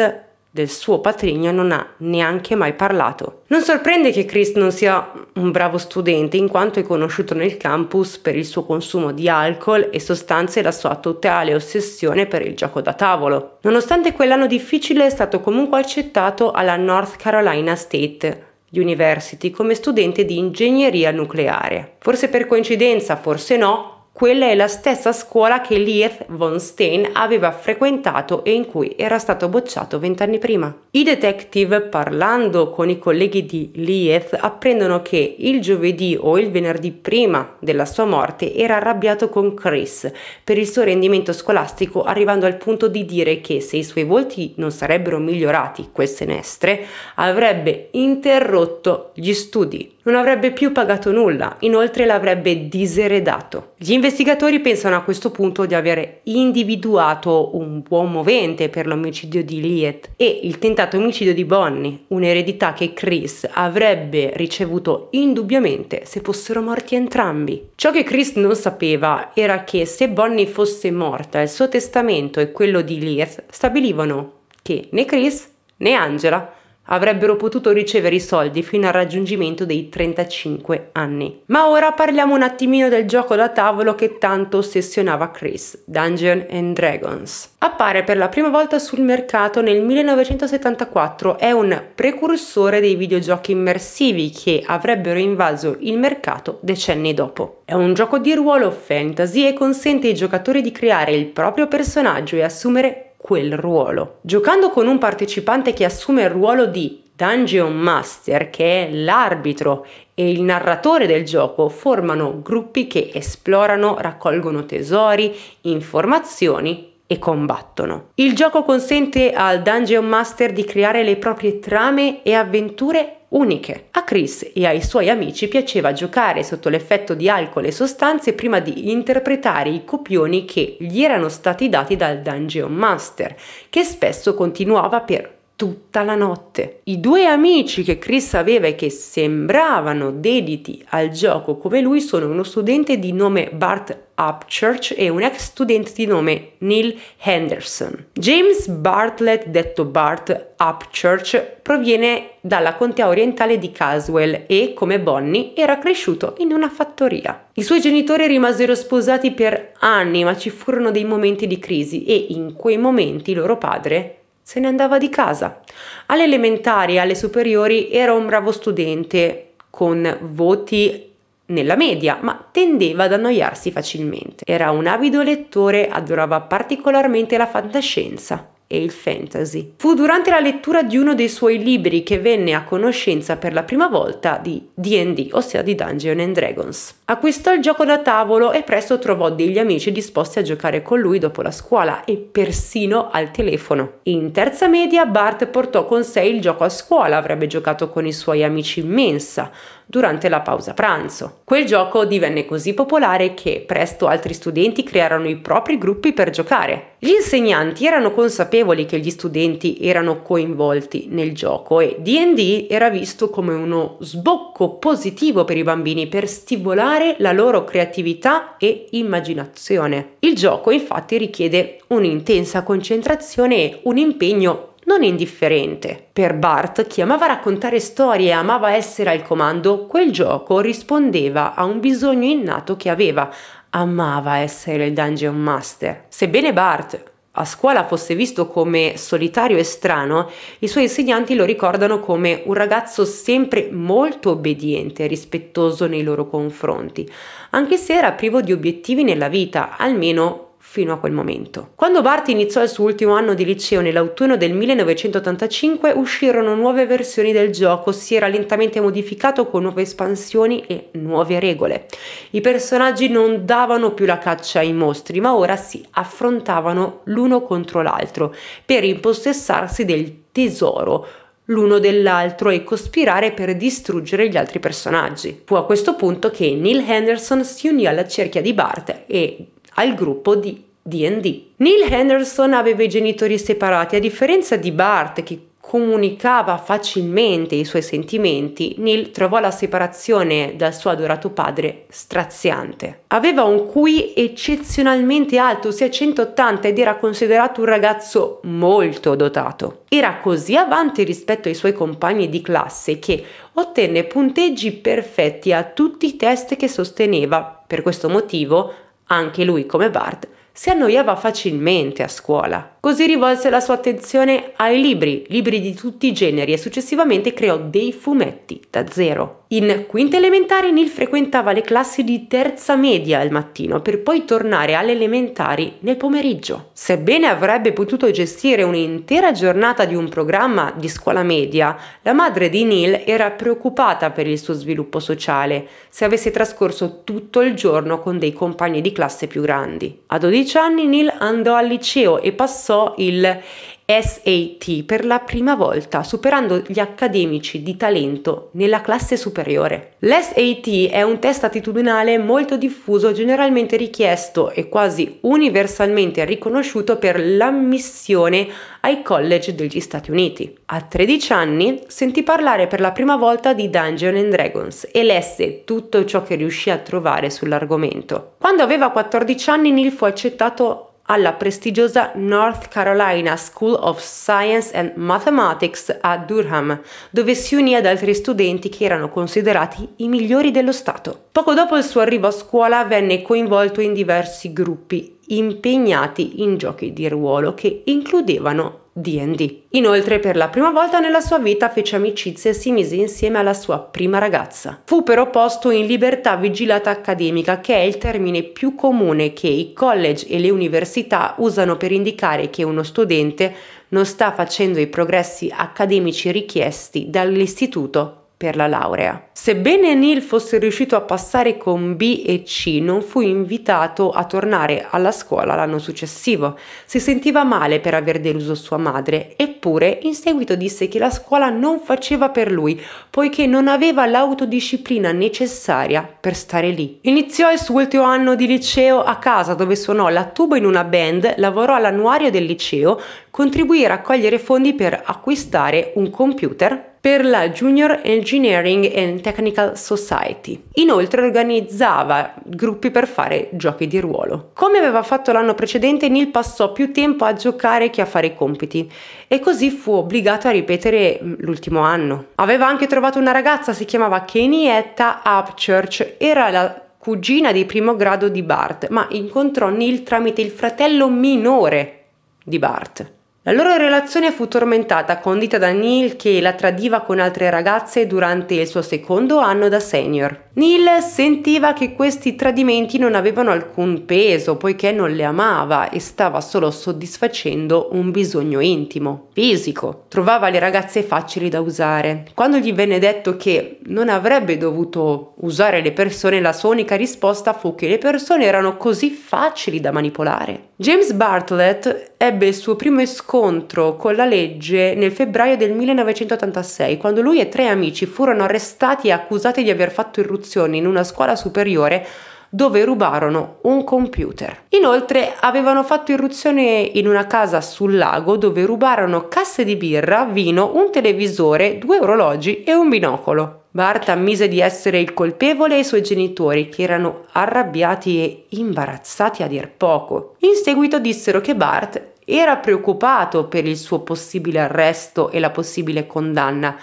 [SPEAKER 1] del suo patrigno non ha neanche mai parlato. Non sorprende che Chris non sia un bravo studente in quanto è conosciuto nel campus per il suo consumo di alcol e sostanze e la sua totale ossessione per il gioco da tavolo. Nonostante quell'anno difficile è stato comunque accettato alla North Carolina State University come studente di ingegneria nucleare. Forse per coincidenza, forse no, quella è la stessa scuola che Leith von Stein aveva frequentato e in cui era stato bocciato vent'anni prima. I detective, parlando con i colleghi di Leith, apprendono che il giovedì o il venerdì prima della sua morte era arrabbiato con Chris per il suo rendimento scolastico, arrivando al punto di dire che se i suoi volti non sarebbero migliorati quel semestre, avrebbe interrotto gli studi non avrebbe più pagato nulla, inoltre l'avrebbe diseredato. Gli investigatori pensano a questo punto di aver individuato un buon movente per l'omicidio di Liet e il tentato omicidio di Bonnie, un'eredità che Chris avrebbe ricevuto indubbiamente se fossero morti entrambi. Ciò che Chris non sapeva era che se Bonnie fosse morta, il suo testamento e quello di Liet stabilivano che né Chris né Angela avrebbero potuto ricevere i soldi fino al raggiungimento dei 35 anni. Ma ora parliamo un attimino del gioco da tavolo che tanto ossessionava Chris, Dungeon and Dragons. Appare per la prima volta sul mercato nel 1974, è un precursore dei videogiochi immersivi che avrebbero invaso il mercato decenni dopo. È un gioco di ruolo fantasy e consente ai giocatori di creare il proprio personaggio e assumere quel ruolo. Giocando con un partecipante che assume il ruolo di Dungeon Master, che è l'arbitro e il narratore del gioco, formano gruppi che esplorano, raccolgono tesori, informazioni e combattono. Il gioco consente al Dungeon Master di creare le proprie trame e avventure uniche. A Chris e ai suoi amici piaceva giocare sotto l'effetto di alcol e sostanze prima di interpretare i copioni che gli erano stati dati dal Dungeon Master, che spesso continuava per tutta la notte. I due amici che Chris aveva e che sembravano dediti al gioco come lui sono uno studente di nome Bart Upchurch e un ex studente di nome Neil Henderson. James Bartlett, detto Bart Upchurch, proviene dalla contea orientale di Caswell e, come Bonnie, era cresciuto in una fattoria. I suoi genitori rimasero sposati per anni, ma ci furono dei momenti di crisi e in quei momenti loro padre se ne andava di casa. Alle elementari e alle superiori era un bravo studente con voti nella media, ma tendeva ad annoiarsi facilmente. Era un avido lettore, adorava particolarmente la fantascienza e il fantasy. Fu durante la lettura di uno dei suoi libri che venne a conoscenza per la prima volta di DD, ossia di Dungeons and Dragons. Acquistò il gioco da tavolo e presto trovò degli amici disposti a giocare con lui dopo la scuola e persino al telefono. In terza media Bart portò con sé il gioco a scuola, avrebbe giocato con i suoi amici in mensa durante la pausa pranzo. Quel gioco divenne così popolare che presto altri studenti crearono i propri gruppi per giocare. Gli insegnanti erano consapevoli che gli studenti erano coinvolti nel gioco e DD era visto come uno sbocco positivo per i bambini per stimolare stimolare la loro creatività e immaginazione. Il gioco infatti richiede un'intensa concentrazione e un impegno non indifferente. Per Bart, che amava raccontare storie e amava essere al comando, quel gioco rispondeva a un bisogno innato che aveva. Amava essere il Dungeon Master. Sebbene Bart a scuola fosse visto come solitario e strano, i suoi insegnanti lo ricordano come un ragazzo sempre molto obbediente e rispettoso nei loro confronti, anche se era privo di obiettivi nella vita, almeno fino a quel momento. Quando Bart iniziò il suo ultimo anno di liceo nell'autunno del 1985 uscirono nuove versioni del gioco, si era lentamente modificato con nuove espansioni e nuove regole. I personaggi non davano più la caccia ai mostri, ma ora si affrontavano l'uno contro l'altro per impossessarsi del tesoro l'uno dell'altro e cospirare per distruggere gli altri personaggi. Fu a questo punto che Neil Henderson si unì alla cerchia di Bart e al gruppo di D&D. Neil Henderson aveva i genitori separati, a differenza di Bart che comunicava facilmente i suoi sentimenti, Neil trovò la separazione dal suo adorato padre straziante. Aveva un QI eccezionalmente alto, ossia 180, ed era considerato un ragazzo molto dotato. Era così avanti rispetto ai suoi compagni di classe che ottenne punteggi perfetti a tutti i test che sosteneva. Per questo motivo anche lui come Bart si annoiava facilmente a scuola. Così rivolse la sua attenzione ai libri, libri di tutti i generi e successivamente creò dei fumetti da zero. In quinta elementare Neil frequentava le classi di terza media al mattino per poi tornare alle elementari nel pomeriggio. Sebbene avrebbe potuto gestire un'intera giornata di un programma di scuola media, la madre di Neil era preoccupata per il suo sviluppo sociale se avesse trascorso tutto il giorno con dei compagni di classe più grandi. A 12 16 anni Neil andò al liceo e passò il SAT per la prima volta, superando gli accademici di talento nella classe superiore. L'SAT è un test attitudinale molto diffuso, generalmente richiesto e quasi universalmente riconosciuto per l'ammissione ai college degli Stati Uniti. A 13 anni sentì parlare per la prima volta di Dungeons and Dragons e lesse tutto ciò che riuscì a trovare sull'argomento. Quando aveva 14 anni Neil fu accettato alla prestigiosa North Carolina School of Science and Mathematics a Durham, dove si unì ad altri studenti che erano considerati i migliori dello Stato. Poco dopo il suo arrivo a scuola venne coinvolto in diversi gruppi impegnati in giochi di ruolo che includevano D&D. Inoltre per la prima volta nella sua vita fece amicizia e si mise insieme alla sua prima ragazza. Fu però posto in libertà vigilata accademica che è il termine più comune che i college e le università usano per indicare che uno studente non sta facendo i progressi accademici richiesti dall'istituto per la laurea. Sebbene Neil fosse riuscito a passare con B e C, non fu invitato a tornare alla scuola l'anno successivo. Si sentiva male per aver deluso sua madre, eppure in seguito disse che la scuola non faceva per lui, poiché non aveva l'autodisciplina necessaria per stare lì. Iniziò il suo ultimo anno di liceo a casa dove suonò la tuba in una band, lavorò all'annuario del liceo, contribuì a raccogliere fondi per acquistare un computer per la Junior Engineering and Technical Society. Inoltre organizzava gruppi per fare giochi di ruolo. Come aveva fatto l'anno precedente, Neil passò più tempo a giocare che a fare i compiti e così fu obbligato a ripetere mm, l'ultimo anno. Aveva anche trovato una ragazza, si chiamava Kenietta Upchurch, era la cugina di primo grado di Bart, ma incontrò Neil tramite il fratello minore di Bart. La loro relazione fu tormentata, condita da Neil che la tradiva con altre ragazze durante il suo secondo anno da senior. Neil sentiva che questi tradimenti non avevano alcun peso poiché non le amava e stava solo soddisfacendo un bisogno intimo, fisico. Trovava le ragazze facili da usare. Quando gli venne detto che non avrebbe dovuto usare le persone, la sua unica risposta fu che le persone erano così facili da manipolare. James Bartlett ebbe il suo primo scontro con la legge nel febbraio del 1986, quando lui e tre amici furono arrestati e accusati di aver fatto irruzioni in una scuola superiore dove rubarono un computer. Inoltre avevano fatto irruzione in una casa sul lago dove rubarono casse di birra, vino, un televisore, due orologi e un binocolo. Bart ammise di essere il colpevole e i suoi genitori, che erano arrabbiati e imbarazzati a dir poco. In seguito dissero che Bart era preoccupato per il suo possibile arresto e la possibile condanna,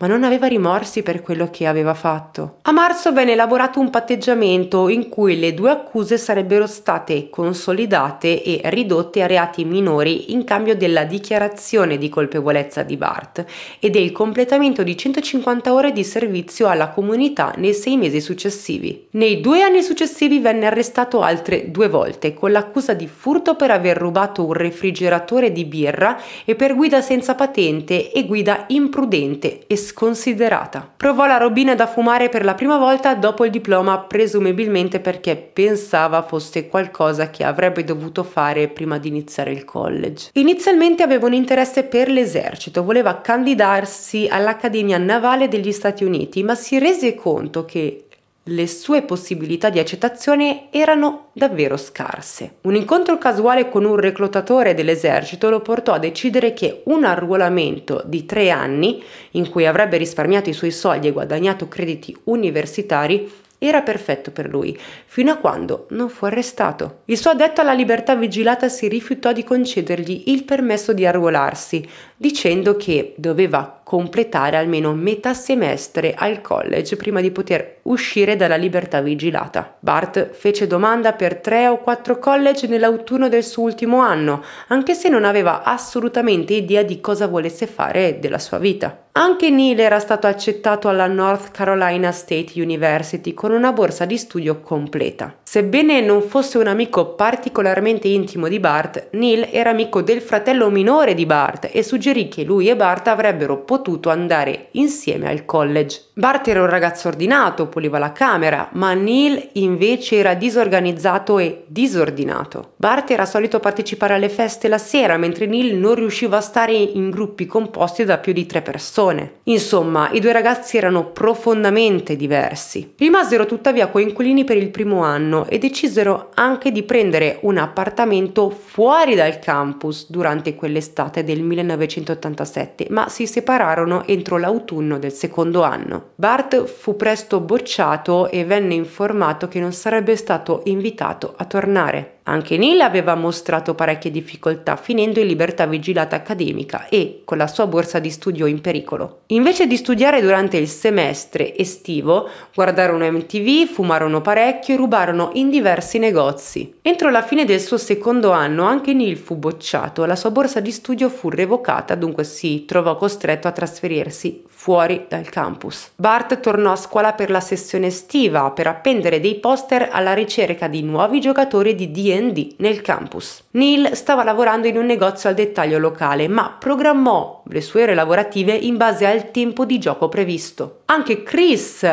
[SPEAKER 1] ma non aveva rimorsi per quello che aveva fatto. A marzo venne elaborato un patteggiamento in cui le due accuse sarebbero state consolidate e ridotte a reati minori in cambio della dichiarazione di colpevolezza di Bart e del completamento di 150 ore di servizio alla comunità nei sei mesi successivi. Nei due anni successivi venne arrestato altre due volte con l'accusa di furto per aver rubato un refrigeratore di birra e per guida senza patente e guida imprudente e sconsiderata. Provò la robina da fumare per la prima volta dopo il diploma, presumibilmente perché pensava fosse qualcosa che avrebbe dovuto fare prima di iniziare il college. Inizialmente aveva un interesse per l'esercito, voleva candidarsi all'Accademia Navale degli Stati Uniti, ma si rese conto che le sue possibilità di accettazione erano davvero scarse. Un incontro casuale con un reclutatore dell'esercito lo portò a decidere che un arruolamento di tre anni, in cui avrebbe risparmiato i suoi soldi e guadagnato crediti universitari, era perfetto per lui, fino a quando non fu arrestato. Il suo addetto alla libertà vigilata si rifiutò di concedergli il permesso di arruolarsi, dicendo che doveva completare almeno metà semestre al college prima di poter uscire dalla libertà vigilata. Bart fece domanda per tre o quattro college nell'autunno del suo ultimo anno, anche se non aveva assolutamente idea di cosa volesse fare della sua vita. Anche Neil era stato accettato alla North Carolina State University con una borsa di studio completa. Sebbene non fosse un amico particolarmente intimo di Bart, Neil era amico del fratello minore di Bart e suggeriva suggerì che lui e Bart avrebbero potuto andare insieme al college. Bart era un ragazzo ordinato, puliva la camera, ma Neil invece era disorganizzato e disordinato. Bart era solito partecipare alle feste la sera, mentre Neil non riusciva a stare in gruppi composti da più di tre persone. Insomma, i due ragazzi erano profondamente diversi. Rimasero tuttavia coinquilini per il primo anno e decisero anche di prendere un appartamento fuori dal campus durante quell'estate del 1900 1987, ma si separarono entro l'autunno del secondo anno. Bart fu presto bocciato e venne informato che non sarebbe stato invitato a tornare. Anche Neil aveva mostrato parecchie difficoltà finendo in libertà vigilata accademica e con la sua borsa di studio in pericolo. Invece di studiare durante il semestre estivo, guardarono MTV, fumarono parecchio e rubarono in diversi negozi. Entro la fine del suo secondo anno anche Neil fu bocciato, la sua borsa di studio fu revocata, dunque si trovò costretto a trasferirsi fuori dal campus. Bart tornò a scuola per la sessione estiva per appendere dei poster alla ricerca di nuovi giocatori di D&D DD nel campus. Neil stava lavorando in un negozio al dettaglio locale, ma programmò le sue ore lavorative in base al tempo di gioco previsto. Anche Chris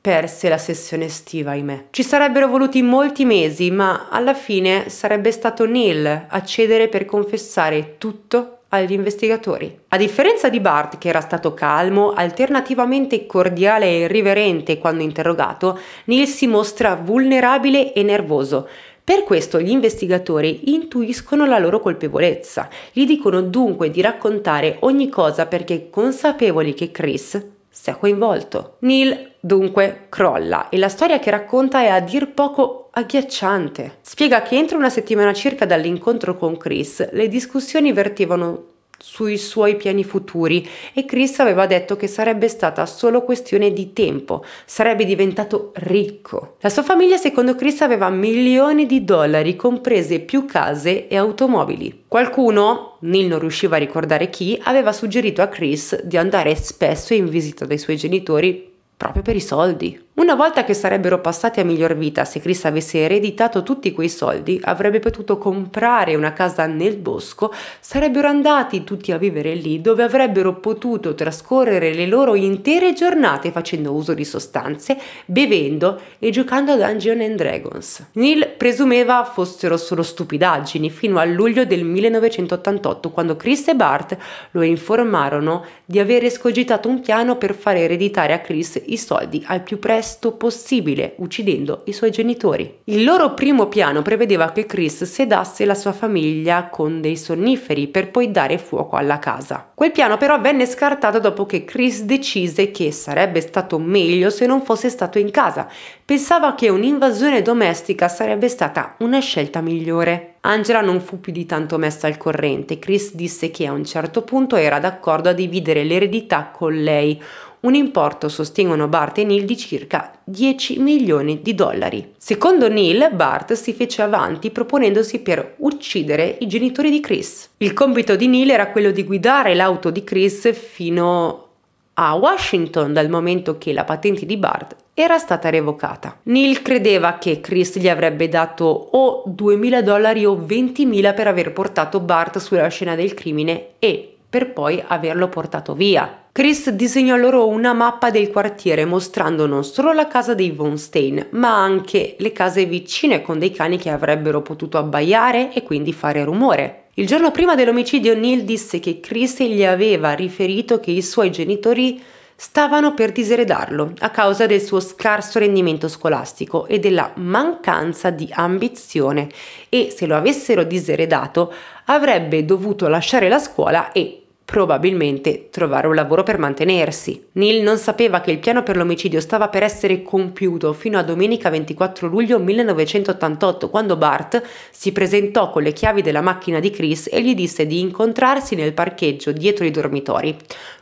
[SPEAKER 1] perse la sessione estiva, ahimè. Ci sarebbero voluti molti mesi, ma alla fine sarebbe stato Neil a cedere per confessare tutto agli investigatori. A differenza di Bart, che era stato calmo, alternativamente cordiale e irriverente quando interrogato, Neil si mostra vulnerabile e nervoso, per questo gli investigatori intuiscono la loro colpevolezza, gli dicono dunque di raccontare ogni cosa perché consapevoli che Chris sia coinvolto. Neil dunque crolla e la storia che racconta è a dir poco agghiacciante. Spiega che entro una settimana circa dall'incontro con Chris le discussioni vertevano sui suoi piani futuri e Chris aveva detto che sarebbe stata solo questione di tempo, sarebbe diventato ricco. La sua famiglia secondo Chris aveva milioni di dollari, comprese più case e automobili. Qualcuno, Neil non riusciva a ricordare chi, aveva suggerito a Chris di andare spesso in visita dai suoi genitori proprio per i soldi. Una volta che sarebbero passati a miglior vita, se Chris avesse ereditato tutti quei soldi, avrebbe potuto comprare una casa nel bosco, sarebbero andati tutti a vivere lì dove avrebbero potuto trascorrere le loro intere giornate facendo uso di sostanze, bevendo e giocando a Dungeons and Dragons. Neil presumeva fossero solo stupidaggini fino a luglio del 1988 quando Chris e Bart lo informarono di aver escogitato un piano per fare ereditare a Chris i soldi al più presto presto possibile, uccidendo i suoi genitori. Il loro primo piano prevedeva che Chris sedasse la sua famiglia con dei sonniferi per poi dare fuoco alla casa. Quel piano però venne scartato dopo che Chris decise che sarebbe stato meglio se non fosse stato in casa. Pensava che un'invasione domestica sarebbe stata una scelta migliore. Angela non fu più di tanto messa al corrente. Chris disse che a un certo punto era d'accordo a dividere l'eredità con lei, un importo, sostengono Bart e Neil, di circa 10 milioni di dollari. Secondo Neil, Bart si fece avanti proponendosi per uccidere i genitori di Chris. Il compito di Neil era quello di guidare l'auto di Chris fino a Washington dal momento che la patente di Bart era stata revocata. Neil credeva che Chris gli avrebbe dato o 2.000 dollari o 20.000 per aver portato Bart sulla scena del crimine e per poi averlo portato via. Chris disegnò loro una mappa del quartiere mostrando non solo la casa dei Von Stein, ma anche le case vicine con dei cani che avrebbero potuto abbaiare e quindi fare rumore. Il giorno prima dell'omicidio Neil disse che Chris gli aveva riferito che i suoi genitori stavano per diseredarlo a causa del suo scarso rendimento scolastico e della mancanza di ambizione e se lo avessero diseredato avrebbe dovuto lasciare la scuola e probabilmente trovare un lavoro per mantenersi. Neil non sapeva che il piano per l'omicidio stava per essere compiuto fino a domenica 24 luglio 1988, quando Bart si presentò con le chiavi della macchina di Chris e gli disse di incontrarsi nel parcheggio dietro i dormitori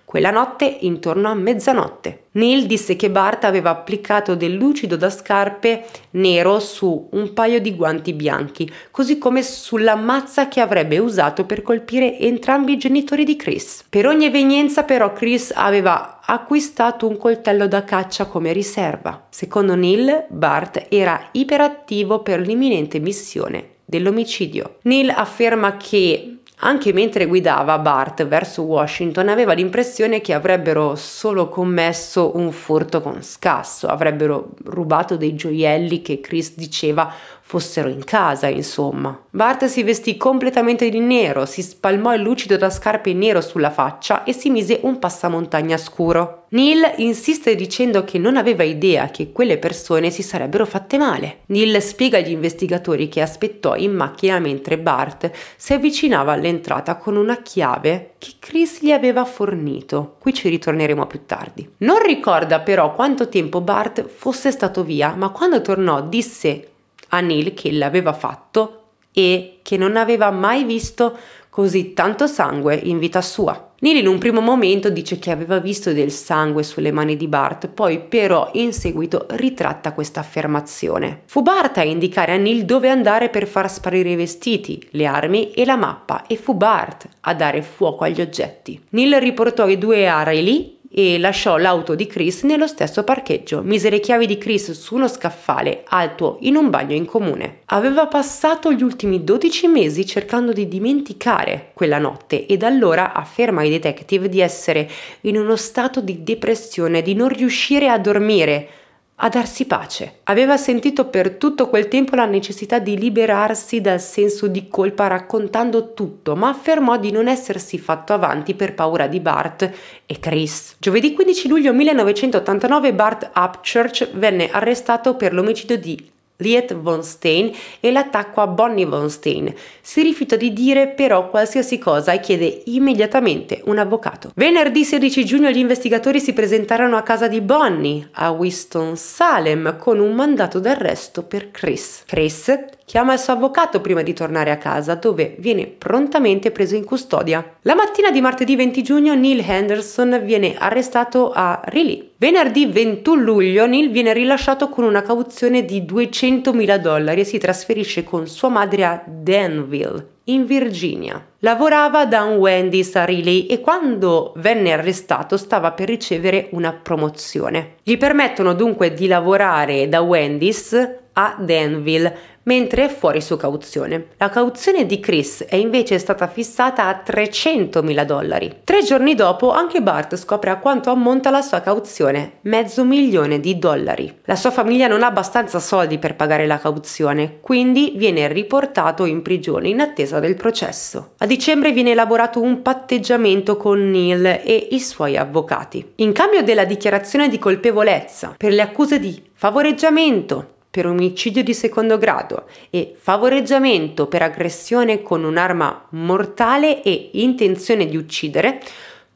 [SPEAKER 1] quella notte intorno a mezzanotte. Neil disse che Bart aveva applicato del lucido da scarpe nero su un paio di guanti bianchi, così come sulla mazza che avrebbe usato per colpire entrambi i genitori di Chris. Per ogni evenienza però Chris aveva acquistato un coltello da caccia come riserva. Secondo Neil, Bart era iperattivo per l'imminente missione dell'omicidio. Neil afferma che anche mentre guidava Bart verso Washington aveva l'impressione che avrebbero solo commesso un furto con scasso, avrebbero rubato dei gioielli che Chris diceva fossero in casa, insomma. Bart si vestì completamente di nero, si spalmò il lucido da scarpe nero sulla faccia e si mise un passamontagna scuro. Neil insiste dicendo che non aveva idea che quelle persone si sarebbero fatte male. Neil spiega agli investigatori che aspettò in macchina mentre Bart si avvicinava all'entrata con una chiave che Chris gli aveva fornito. Qui ci ritorneremo più tardi. Non ricorda però quanto tempo Bart fosse stato via, ma quando tornò disse a Neil che l'aveva fatto e che non aveva mai visto così tanto sangue in vita sua. Neil in un primo momento dice che aveva visto del sangue sulle mani di Bart, poi però in seguito ritratta questa affermazione. Fu Bart a indicare a Neil dove andare per far sparire i vestiti, le armi e la mappa e fu Bart a dare fuoco agli oggetti. Neil riportò i due aerei lì e lasciò l'auto di Chris nello stesso parcheggio. Mise le chiavi di Chris su uno scaffale alto in un bagno in comune. Aveva passato gli ultimi 12 mesi cercando di dimenticare quella notte e da allora afferma ai detective di essere in uno stato di depressione, di non riuscire a dormire a darsi pace. Aveva sentito per tutto quel tempo la necessità di liberarsi dal senso di colpa raccontando tutto, ma affermò di non essersi fatto avanti per paura di Bart e Chris. Giovedì 15 luglio 1989 Bart Upchurch venne arrestato per l'omicidio di Liet von Stein e l'attacco a Bonnie von Stein. Si rifiuta di dire però qualsiasi cosa e chiede immediatamente un avvocato. Venerdì 16 giugno gli investigatori si presentarono a casa di Bonnie a Winston-Salem con un mandato d'arresto per Chris. Chris chiama il suo avvocato prima di tornare a casa, dove viene prontamente preso in custodia. La mattina di martedì 20 giugno Neil Henderson viene arrestato a Riley. Venerdì 21 luglio Neil viene rilasciato con una cauzione di 200.000 dollari e si trasferisce con sua madre a Danville, in Virginia. Lavorava da un Wendy's a Riley e quando venne arrestato stava per ricevere una promozione. Gli permettono dunque di lavorare da Wendy's a Danville mentre è fuori su cauzione. La cauzione di Chris è invece stata fissata a 300.000 dollari. Tre giorni dopo anche Bart scopre a quanto ammonta la sua cauzione, mezzo milione di dollari. La sua famiglia non ha abbastanza soldi per pagare la cauzione, quindi viene riportato in prigione in attesa del processo. A dicembre viene elaborato un patteggiamento con Neil e i suoi avvocati. In cambio della dichiarazione di colpevolezza per le accuse di favoreggiamento, per omicidio di secondo grado e favoreggiamento per aggressione con un'arma mortale e intenzione di uccidere,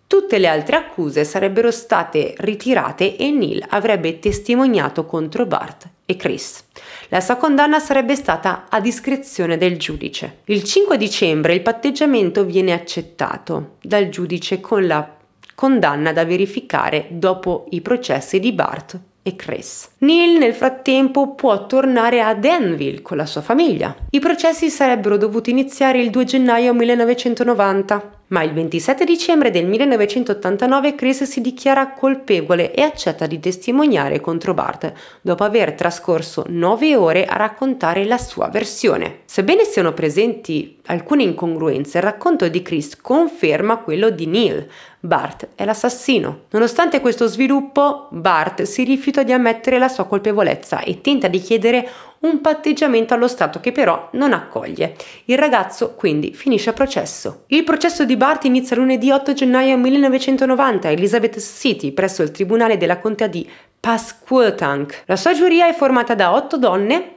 [SPEAKER 1] tutte le altre accuse sarebbero state ritirate e Neil avrebbe testimoniato contro Bart e Chris. La sua condanna sarebbe stata a discrezione del giudice. Il 5 dicembre il patteggiamento viene accettato dal giudice con la condanna da verificare dopo i processi di Bart e Chris. Neil nel frattempo può tornare a Danville con la sua famiglia. I processi sarebbero dovuti iniziare il 2 gennaio 1990, ma il 27 dicembre del 1989 Chris si dichiara colpevole e accetta di testimoniare contro Bart, dopo aver trascorso 9 ore a raccontare la sua versione. Sebbene siano presenti alcune incongruenze, il racconto di Chris conferma quello di Neil. Bart è l'assassino. Nonostante questo sviluppo, Bart si rifiuta di ammettere la sua colpevolezza e tenta di chiedere un patteggiamento allo Stato che però non accoglie. Il ragazzo quindi finisce a processo. Il processo di Bart inizia lunedì 8 gennaio 1990 a Elizabeth City presso il tribunale della contea di Pasquotank. La sua giuria è formata da otto donne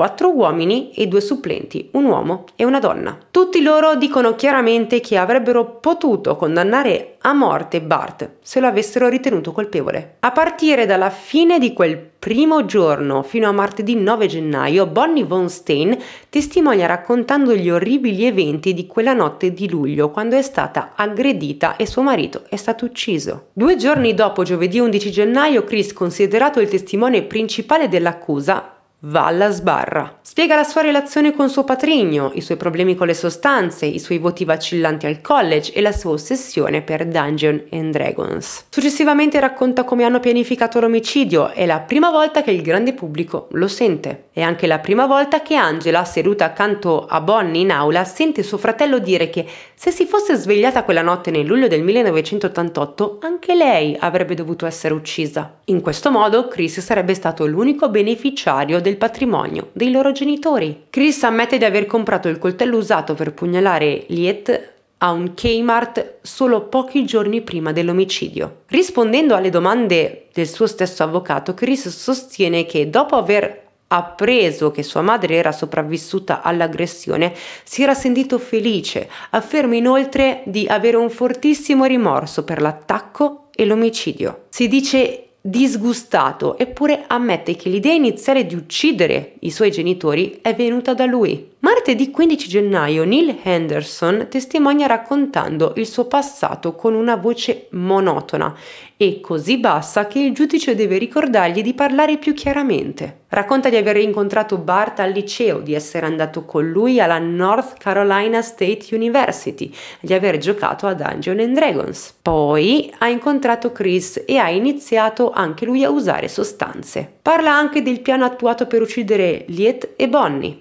[SPEAKER 1] quattro uomini e due supplenti, un uomo e una donna. Tutti loro dicono chiaramente che avrebbero potuto condannare a morte Bart se lo avessero ritenuto colpevole. A partire dalla fine di quel primo giorno fino a martedì 9 gennaio, Bonnie von Stein testimonia raccontando gli orribili eventi di quella notte di luglio quando è stata aggredita e suo marito è stato ucciso. Due giorni dopo, giovedì 11 gennaio, Chris, considerato il testimone principale dell'accusa, va alla sbarra. Spiega la sua relazione con suo patrigno, i suoi problemi con le sostanze, i suoi voti vacillanti al college e la sua ossessione per Dungeon and Dragons. Successivamente racconta come hanno pianificato l'omicidio, è la prima volta che il grande pubblico lo sente. È anche la prima volta che Angela, seduta accanto a Bonnie in aula, sente suo fratello dire che se si fosse svegliata quella notte nel luglio del 1988, anche lei avrebbe dovuto essere uccisa. In questo modo Chris sarebbe stato l'unico beneficiario del del patrimonio dei loro genitori. Chris ammette di aver comprato il coltello usato per pugnalare Liet a un Kmart solo pochi giorni prima dell'omicidio. Rispondendo alle domande del suo stesso avvocato, Chris sostiene che dopo aver appreso che sua madre era sopravvissuta all'aggressione, si era sentito felice, afferma inoltre di avere un fortissimo rimorso per l'attacco e l'omicidio. Si dice disgustato, eppure ammette che l'idea iniziale di uccidere i suoi genitori è venuta da lui. Martedì 15 gennaio Neil Henderson testimonia raccontando il suo passato con una voce monotona e così bassa che il giudice deve ricordargli di parlare più chiaramente. Racconta di aver incontrato Bart al liceo, di essere andato con lui alla North Carolina State University, di aver giocato a Dungeons and Dragons. Poi ha incontrato Chris e ha iniziato anche lui a usare sostanze. Parla anche del piano attuato per uccidere Liet e Bonnie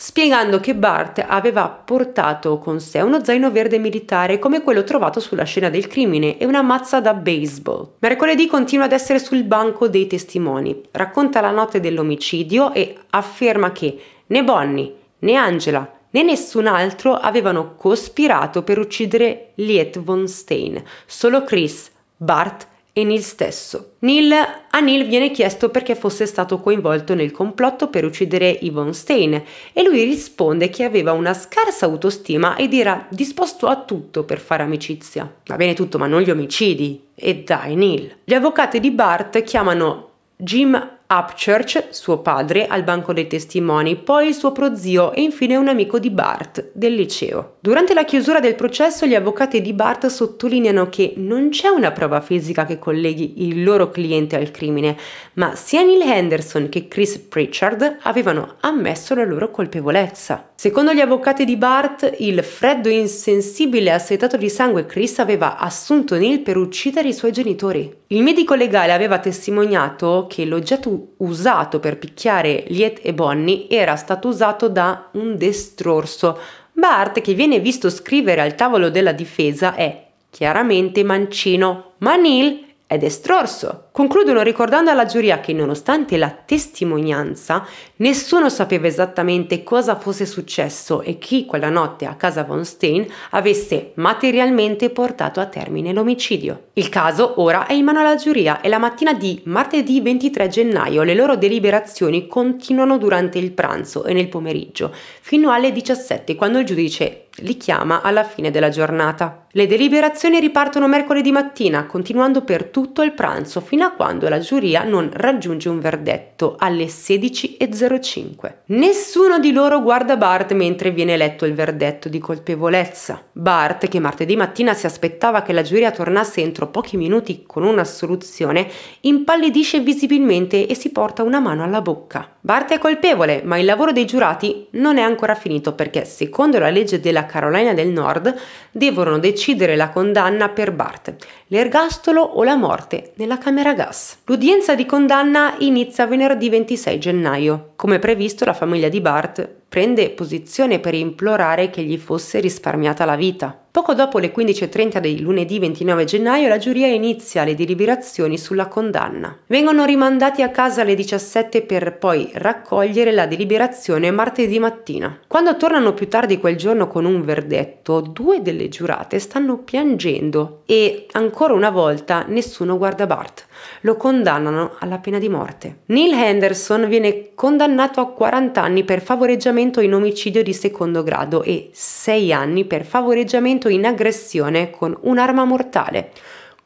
[SPEAKER 1] spiegando che Bart aveva portato con sé uno zaino verde militare come quello trovato sulla scena del crimine e una mazza da baseball. Mercoledì continua ad essere sul banco dei testimoni, racconta la notte dell'omicidio e afferma che né Bonnie né Angela né nessun altro avevano cospirato per uccidere Liet von Stein, solo Chris, Bart e e Neil stesso. Neil, a Neil viene chiesto perché fosse stato coinvolto nel complotto per uccidere Yvonne Stein e lui risponde che aveva una scarsa autostima ed era disposto a tutto per fare amicizia. Va bene tutto, ma non gli omicidi. E dai, Neil. Gli avvocati di Bart chiamano Jim Upchurch, suo padre, al banco dei testimoni, poi il suo prozio e infine un amico di Bart del liceo. Durante la chiusura del processo gli avvocati di Bart sottolineano che non c'è una prova fisica che colleghi il loro cliente al crimine, ma sia Neil Henderson che Chris Pritchard avevano ammesso la loro colpevolezza. Secondo gli avvocati di Bart, il freddo insensibile e assetato di sangue Chris aveva assunto Neil per uccidere i suoi genitori. Il medico legale aveva testimoniato che l'oggetto usato per picchiare Liet e Bonnie era stato usato da un destrorso. Bart, che viene visto scrivere al tavolo della difesa, è chiaramente mancino, ma Neil è destrorso. Concludono ricordando alla giuria che nonostante la testimonianza, nessuno sapeva esattamente cosa fosse successo e chi quella notte a casa von Stein avesse materialmente portato a termine l'omicidio. Il caso ora è in mano alla giuria e la mattina di martedì 23 gennaio le loro deliberazioni continuano durante il pranzo e nel pomeriggio, fino alle 17 quando il giudice li chiama alla fine della giornata. Le deliberazioni ripartono mercoledì mattina, continuando per tutto il pranzo fino a quando la giuria non raggiunge un verdetto alle 16.05. Nessuno di loro guarda Bart mentre viene letto il verdetto di colpevolezza. Bart, che martedì mattina si aspettava che la giuria tornasse entro pochi minuti con una soluzione, impallidisce visibilmente e si porta una mano alla bocca. Bart è colpevole, ma il lavoro dei giurati non è ancora finito perché, secondo la legge della Carolina del Nord, devono decidere la condanna per Bart, l'ergastolo o la morte nella camera gas. L'udienza di condanna inizia venerdì 26 gennaio. Come previsto, la famiglia di Bart prende posizione per implorare che gli fosse risparmiata la vita. Poco dopo le 15.30 di lunedì 29 gennaio la giuria inizia le deliberazioni sulla condanna. Vengono rimandati a casa alle 17 per poi raccogliere la deliberazione martedì mattina. Quando tornano più tardi quel giorno con un verdetto, due delle giurate stanno piangendo e ancora una volta nessuno guarda Bart. Lo condannano alla pena di morte. Neil Henderson viene condannato a 40 anni per favoreggiamento in omicidio di secondo grado e 6 anni per favoreggiamento in aggressione con un'arma mortale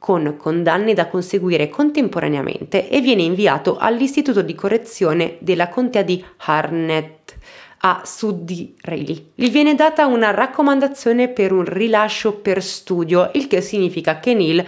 [SPEAKER 1] con condanne da conseguire contemporaneamente e viene inviato all'istituto di correzione della contea di Harnett a sud di Rayleigh. Gli viene data una raccomandazione per un rilascio per studio, il che significa che Neil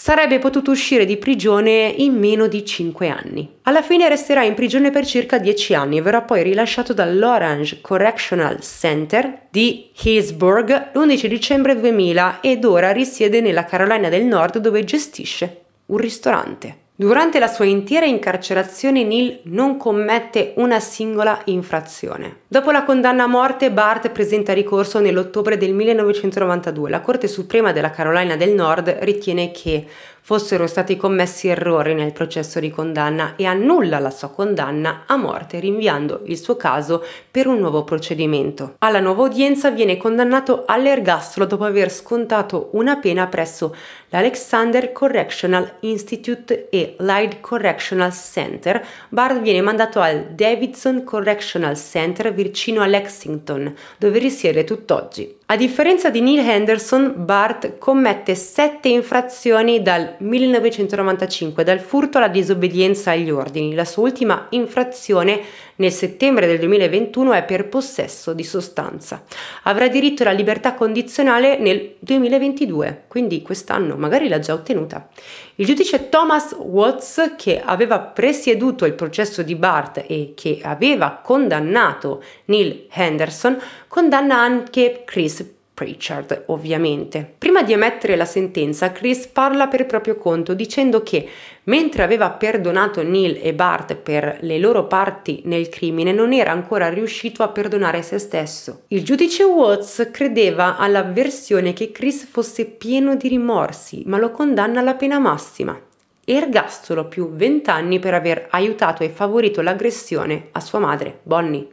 [SPEAKER 1] sarebbe potuto uscire di prigione in meno di 5 anni. Alla fine resterà in prigione per circa 10 anni e verrà poi rilasciato dall'Orange Correctional Center di Hillsburg l'11 dicembre 2000 ed ora risiede nella Carolina del Nord dove gestisce un ristorante. Durante la sua intera incarcerazione Neil non commette una singola infrazione. Dopo la condanna a morte, Bart presenta ricorso nell'ottobre del 1992. La Corte Suprema della Carolina del Nord ritiene che fossero stati commessi errori nel processo di condanna e annulla la sua condanna a morte, rinviando il suo caso per un nuovo procedimento. Alla nuova udienza viene condannato all'ergastolo dopo aver scontato una pena presso l'Alexander Correctional Institute e l'Hyde Correctional Center, Bard viene mandato al Davidson Correctional Center vicino a Lexington, dove risiede tutt'oggi. A differenza di Neil Henderson, Bart commette sette infrazioni dal 1995, dal furto alla disobbedienza agli ordini. La sua ultima infrazione nel settembre del 2021 è per possesso di sostanza. Avrà diritto alla libertà condizionale nel 2022, quindi quest'anno magari l'ha già ottenuta. Il giudice Thomas Watts, che aveva presieduto il processo di Bart e che aveva condannato Neil Henderson, condanna anche Chris Pritchard, ovviamente. Prima di emettere la sentenza, Chris parla per proprio conto dicendo che mentre aveva perdonato Neil e Bart per le loro parti nel crimine, non era ancora riuscito a perdonare se stesso. Il giudice Watts credeva alla versione che Chris fosse pieno di rimorsi, ma lo condanna alla pena massima. Ergastolo più 20 anni per aver aiutato e favorito l'aggressione a sua madre, Bonnie.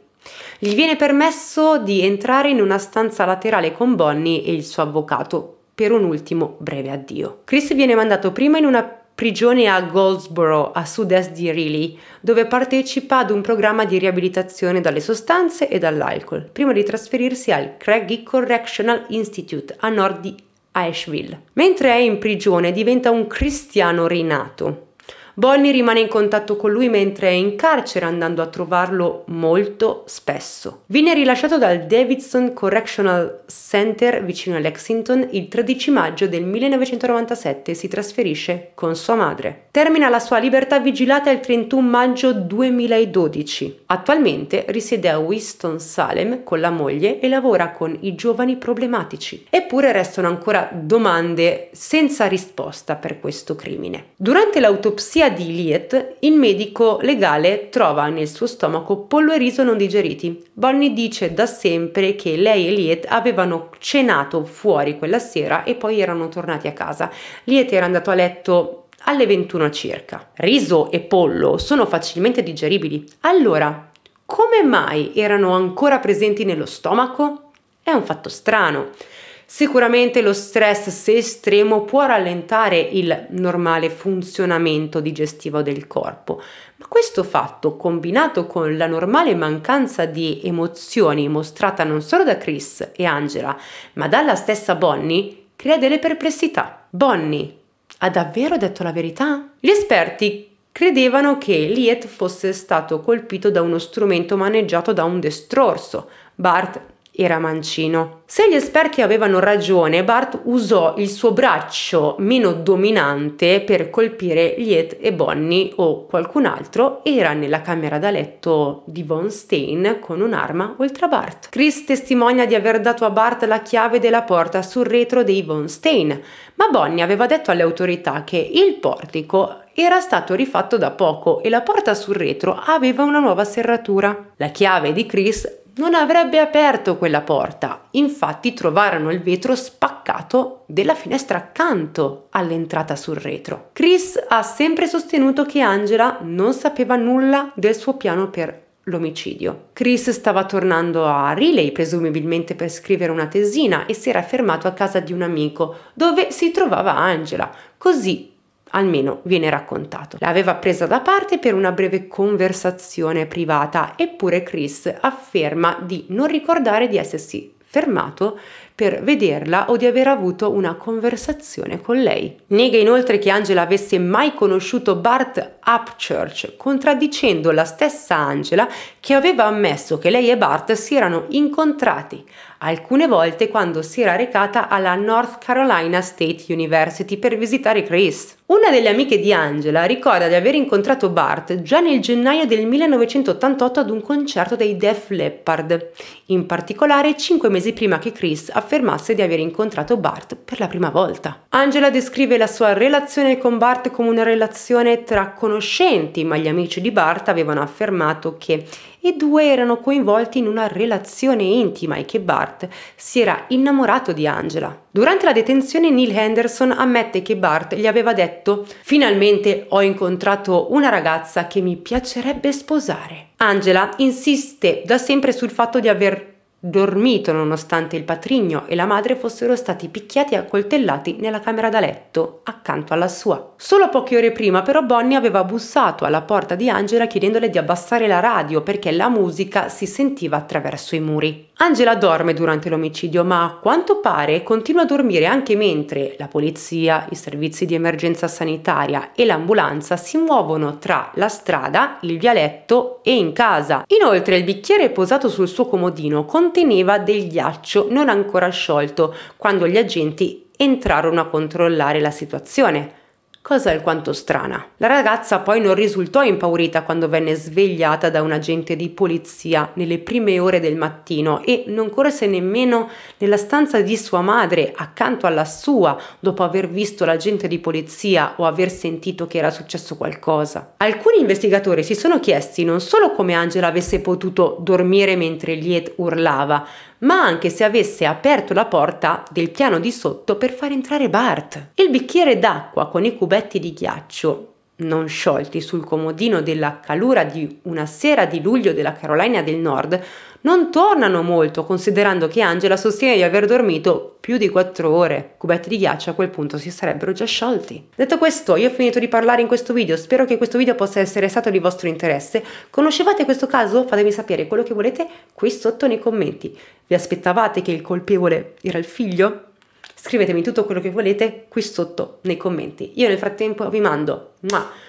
[SPEAKER 1] Gli viene permesso di entrare in una stanza laterale con Bonnie e il suo avvocato per un ultimo breve addio. Chris viene mandato prima in una prigione a Goldsboro, a sud-est di Riley, dove partecipa ad un programma di riabilitazione dalle sostanze e dall'alcol, prima di trasferirsi al Craigie Correctional Institute a nord di Asheville. Mentre è in prigione diventa un cristiano rinato Bonnie rimane in contatto con lui mentre è in carcere andando a trovarlo molto spesso. Viene rilasciato dal Davidson Correctional Center vicino a Lexington il 13 maggio del 1997 e si trasferisce con sua madre. Termina la sua libertà vigilata il 31 maggio 2012. Attualmente risiede a Winston-Salem con la moglie e lavora con i giovani problematici. Eppure restano ancora domande senza risposta per questo crimine. Durante l'autopsia via di Liet, il medico legale trova nel suo stomaco pollo e riso non digeriti. Bonnie dice da sempre che lei e Liet avevano cenato fuori quella sera e poi erano tornati a casa. Liet era andato a letto alle 21 circa. Riso e pollo sono facilmente digeribili. Allora, come mai erano ancora presenti nello stomaco? È un fatto strano. Sicuramente lo stress, se estremo, può rallentare il normale funzionamento digestivo del corpo, ma questo fatto, combinato con la normale mancanza di emozioni mostrata non solo da Chris e Angela, ma dalla stessa Bonnie, crea delle perplessità. Bonnie ha davvero detto la verità? Gli esperti credevano che Liet fosse stato colpito da uno strumento maneggiato da un destrorso. Bart era mancino. Se gli esperti avevano ragione, Bart usò il suo braccio meno dominante per colpire Liet e Bonnie o qualcun altro era nella camera da letto di Von Stein con un'arma oltre a Bart. Chris testimonia di aver dato a Bart la chiave della porta sul retro dei Von Stein, ma Bonnie aveva detto alle autorità che il portico era stato rifatto da poco e la porta sul retro aveva una nuova serratura. La chiave di Chris non avrebbe aperto quella porta. Infatti trovarono il vetro spaccato della finestra accanto all'entrata sul retro. Chris ha sempre sostenuto che Angela non sapeva nulla del suo piano per l'omicidio. Chris stava tornando a Riley, presumibilmente per scrivere una tesina, e si era fermato a casa di un amico dove si trovava Angela. Così almeno viene raccontato. L'aveva presa da parte per una breve conversazione privata, eppure Chris afferma di non ricordare di essersi fermato per vederla o di aver avuto una conversazione con lei. Nega inoltre che Angela avesse mai conosciuto Bart Upchurch, contraddicendo la stessa Angela che aveva ammesso che lei e Bart si erano incontrati alcune volte quando si era recata alla North Carolina State University per visitare Chris. Una delle amiche di Angela ricorda di aver incontrato Bart già nel gennaio del 1988 ad un concerto dei Def Leppard, in particolare cinque mesi prima che Chris affermasse di aver incontrato Bart per la prima volta. Angela descrive la sua relazione con Bart come una relazione tra conoscenti, ma gli amici di Bart avevano affermato che i due erano coinvolti in una relazione intima e che Bart si era innamorato di Angela. Durante la detenzione Neil Henderson ammette che Bart gli aveva detto «Finalmente ho incontrato una ragazza che mi piacerebbe sposare». Angela insiste da sempre sul fatto di aver dormito nonostante il patrigno e la madre fossero stati picchiati e accoltellati nella camera da letto, accanto alla sua. Solo poche ore prima però Bonnie aveva bussato alla porta di Angela chiedendole di abbassare la radio perché la musica si sentiva attraverso i muri. Angela dorme durante l'omicidio, ma a quanto pare continua a dormire anche mentre la polizia, i servizi di emergenza sanitaria e l'ambulanza si muovono tra la strada, il vialetto e in casa. Inoltre il bicchiere posato sul suo comodino conteneva del ghiaccio non ancora sciolto quando gli agenti entrarono a controllare la situazione cosa alquanto strana. La ragazza poi non risultò impaurita quando venne svegliata da un agente di polizia nelle prime ore del mattino e non corse nemmeno nella stanza di sua madre accanto alla sua dopo aver visto l'agente di polizia o aver sentito che era successo qualcosa. Alcuni investigatori si sono chiesti non solo come Angela avesse potuto dormire mentre Liet urlava, ma anche se avesse aperto la porta del piano di sotto per far entrare Bart. Il bicchiere d'acqua con i cubetti di ghiaccio non sciolti sul comodino della calura di una sera di luglio della Carolina del Nord non tornano molto, considerando che Angela sostiene di aver dormito più di 4 ore. Cubetti di ghiaccio a quel punto si sarebbero già sciolti. Detto questo, io ho finito di parlare in questo video, spero che questo video possa essere stato di vostro interesse. Conoscevate questo caso? Fatemi sapere quello che volete qui sotto nei commenti. Vi aspettavate che il colpevole era il figlio? Scrivetemi tutto quello che volete qui sotto nei commenti. Io nel frattempo vi mando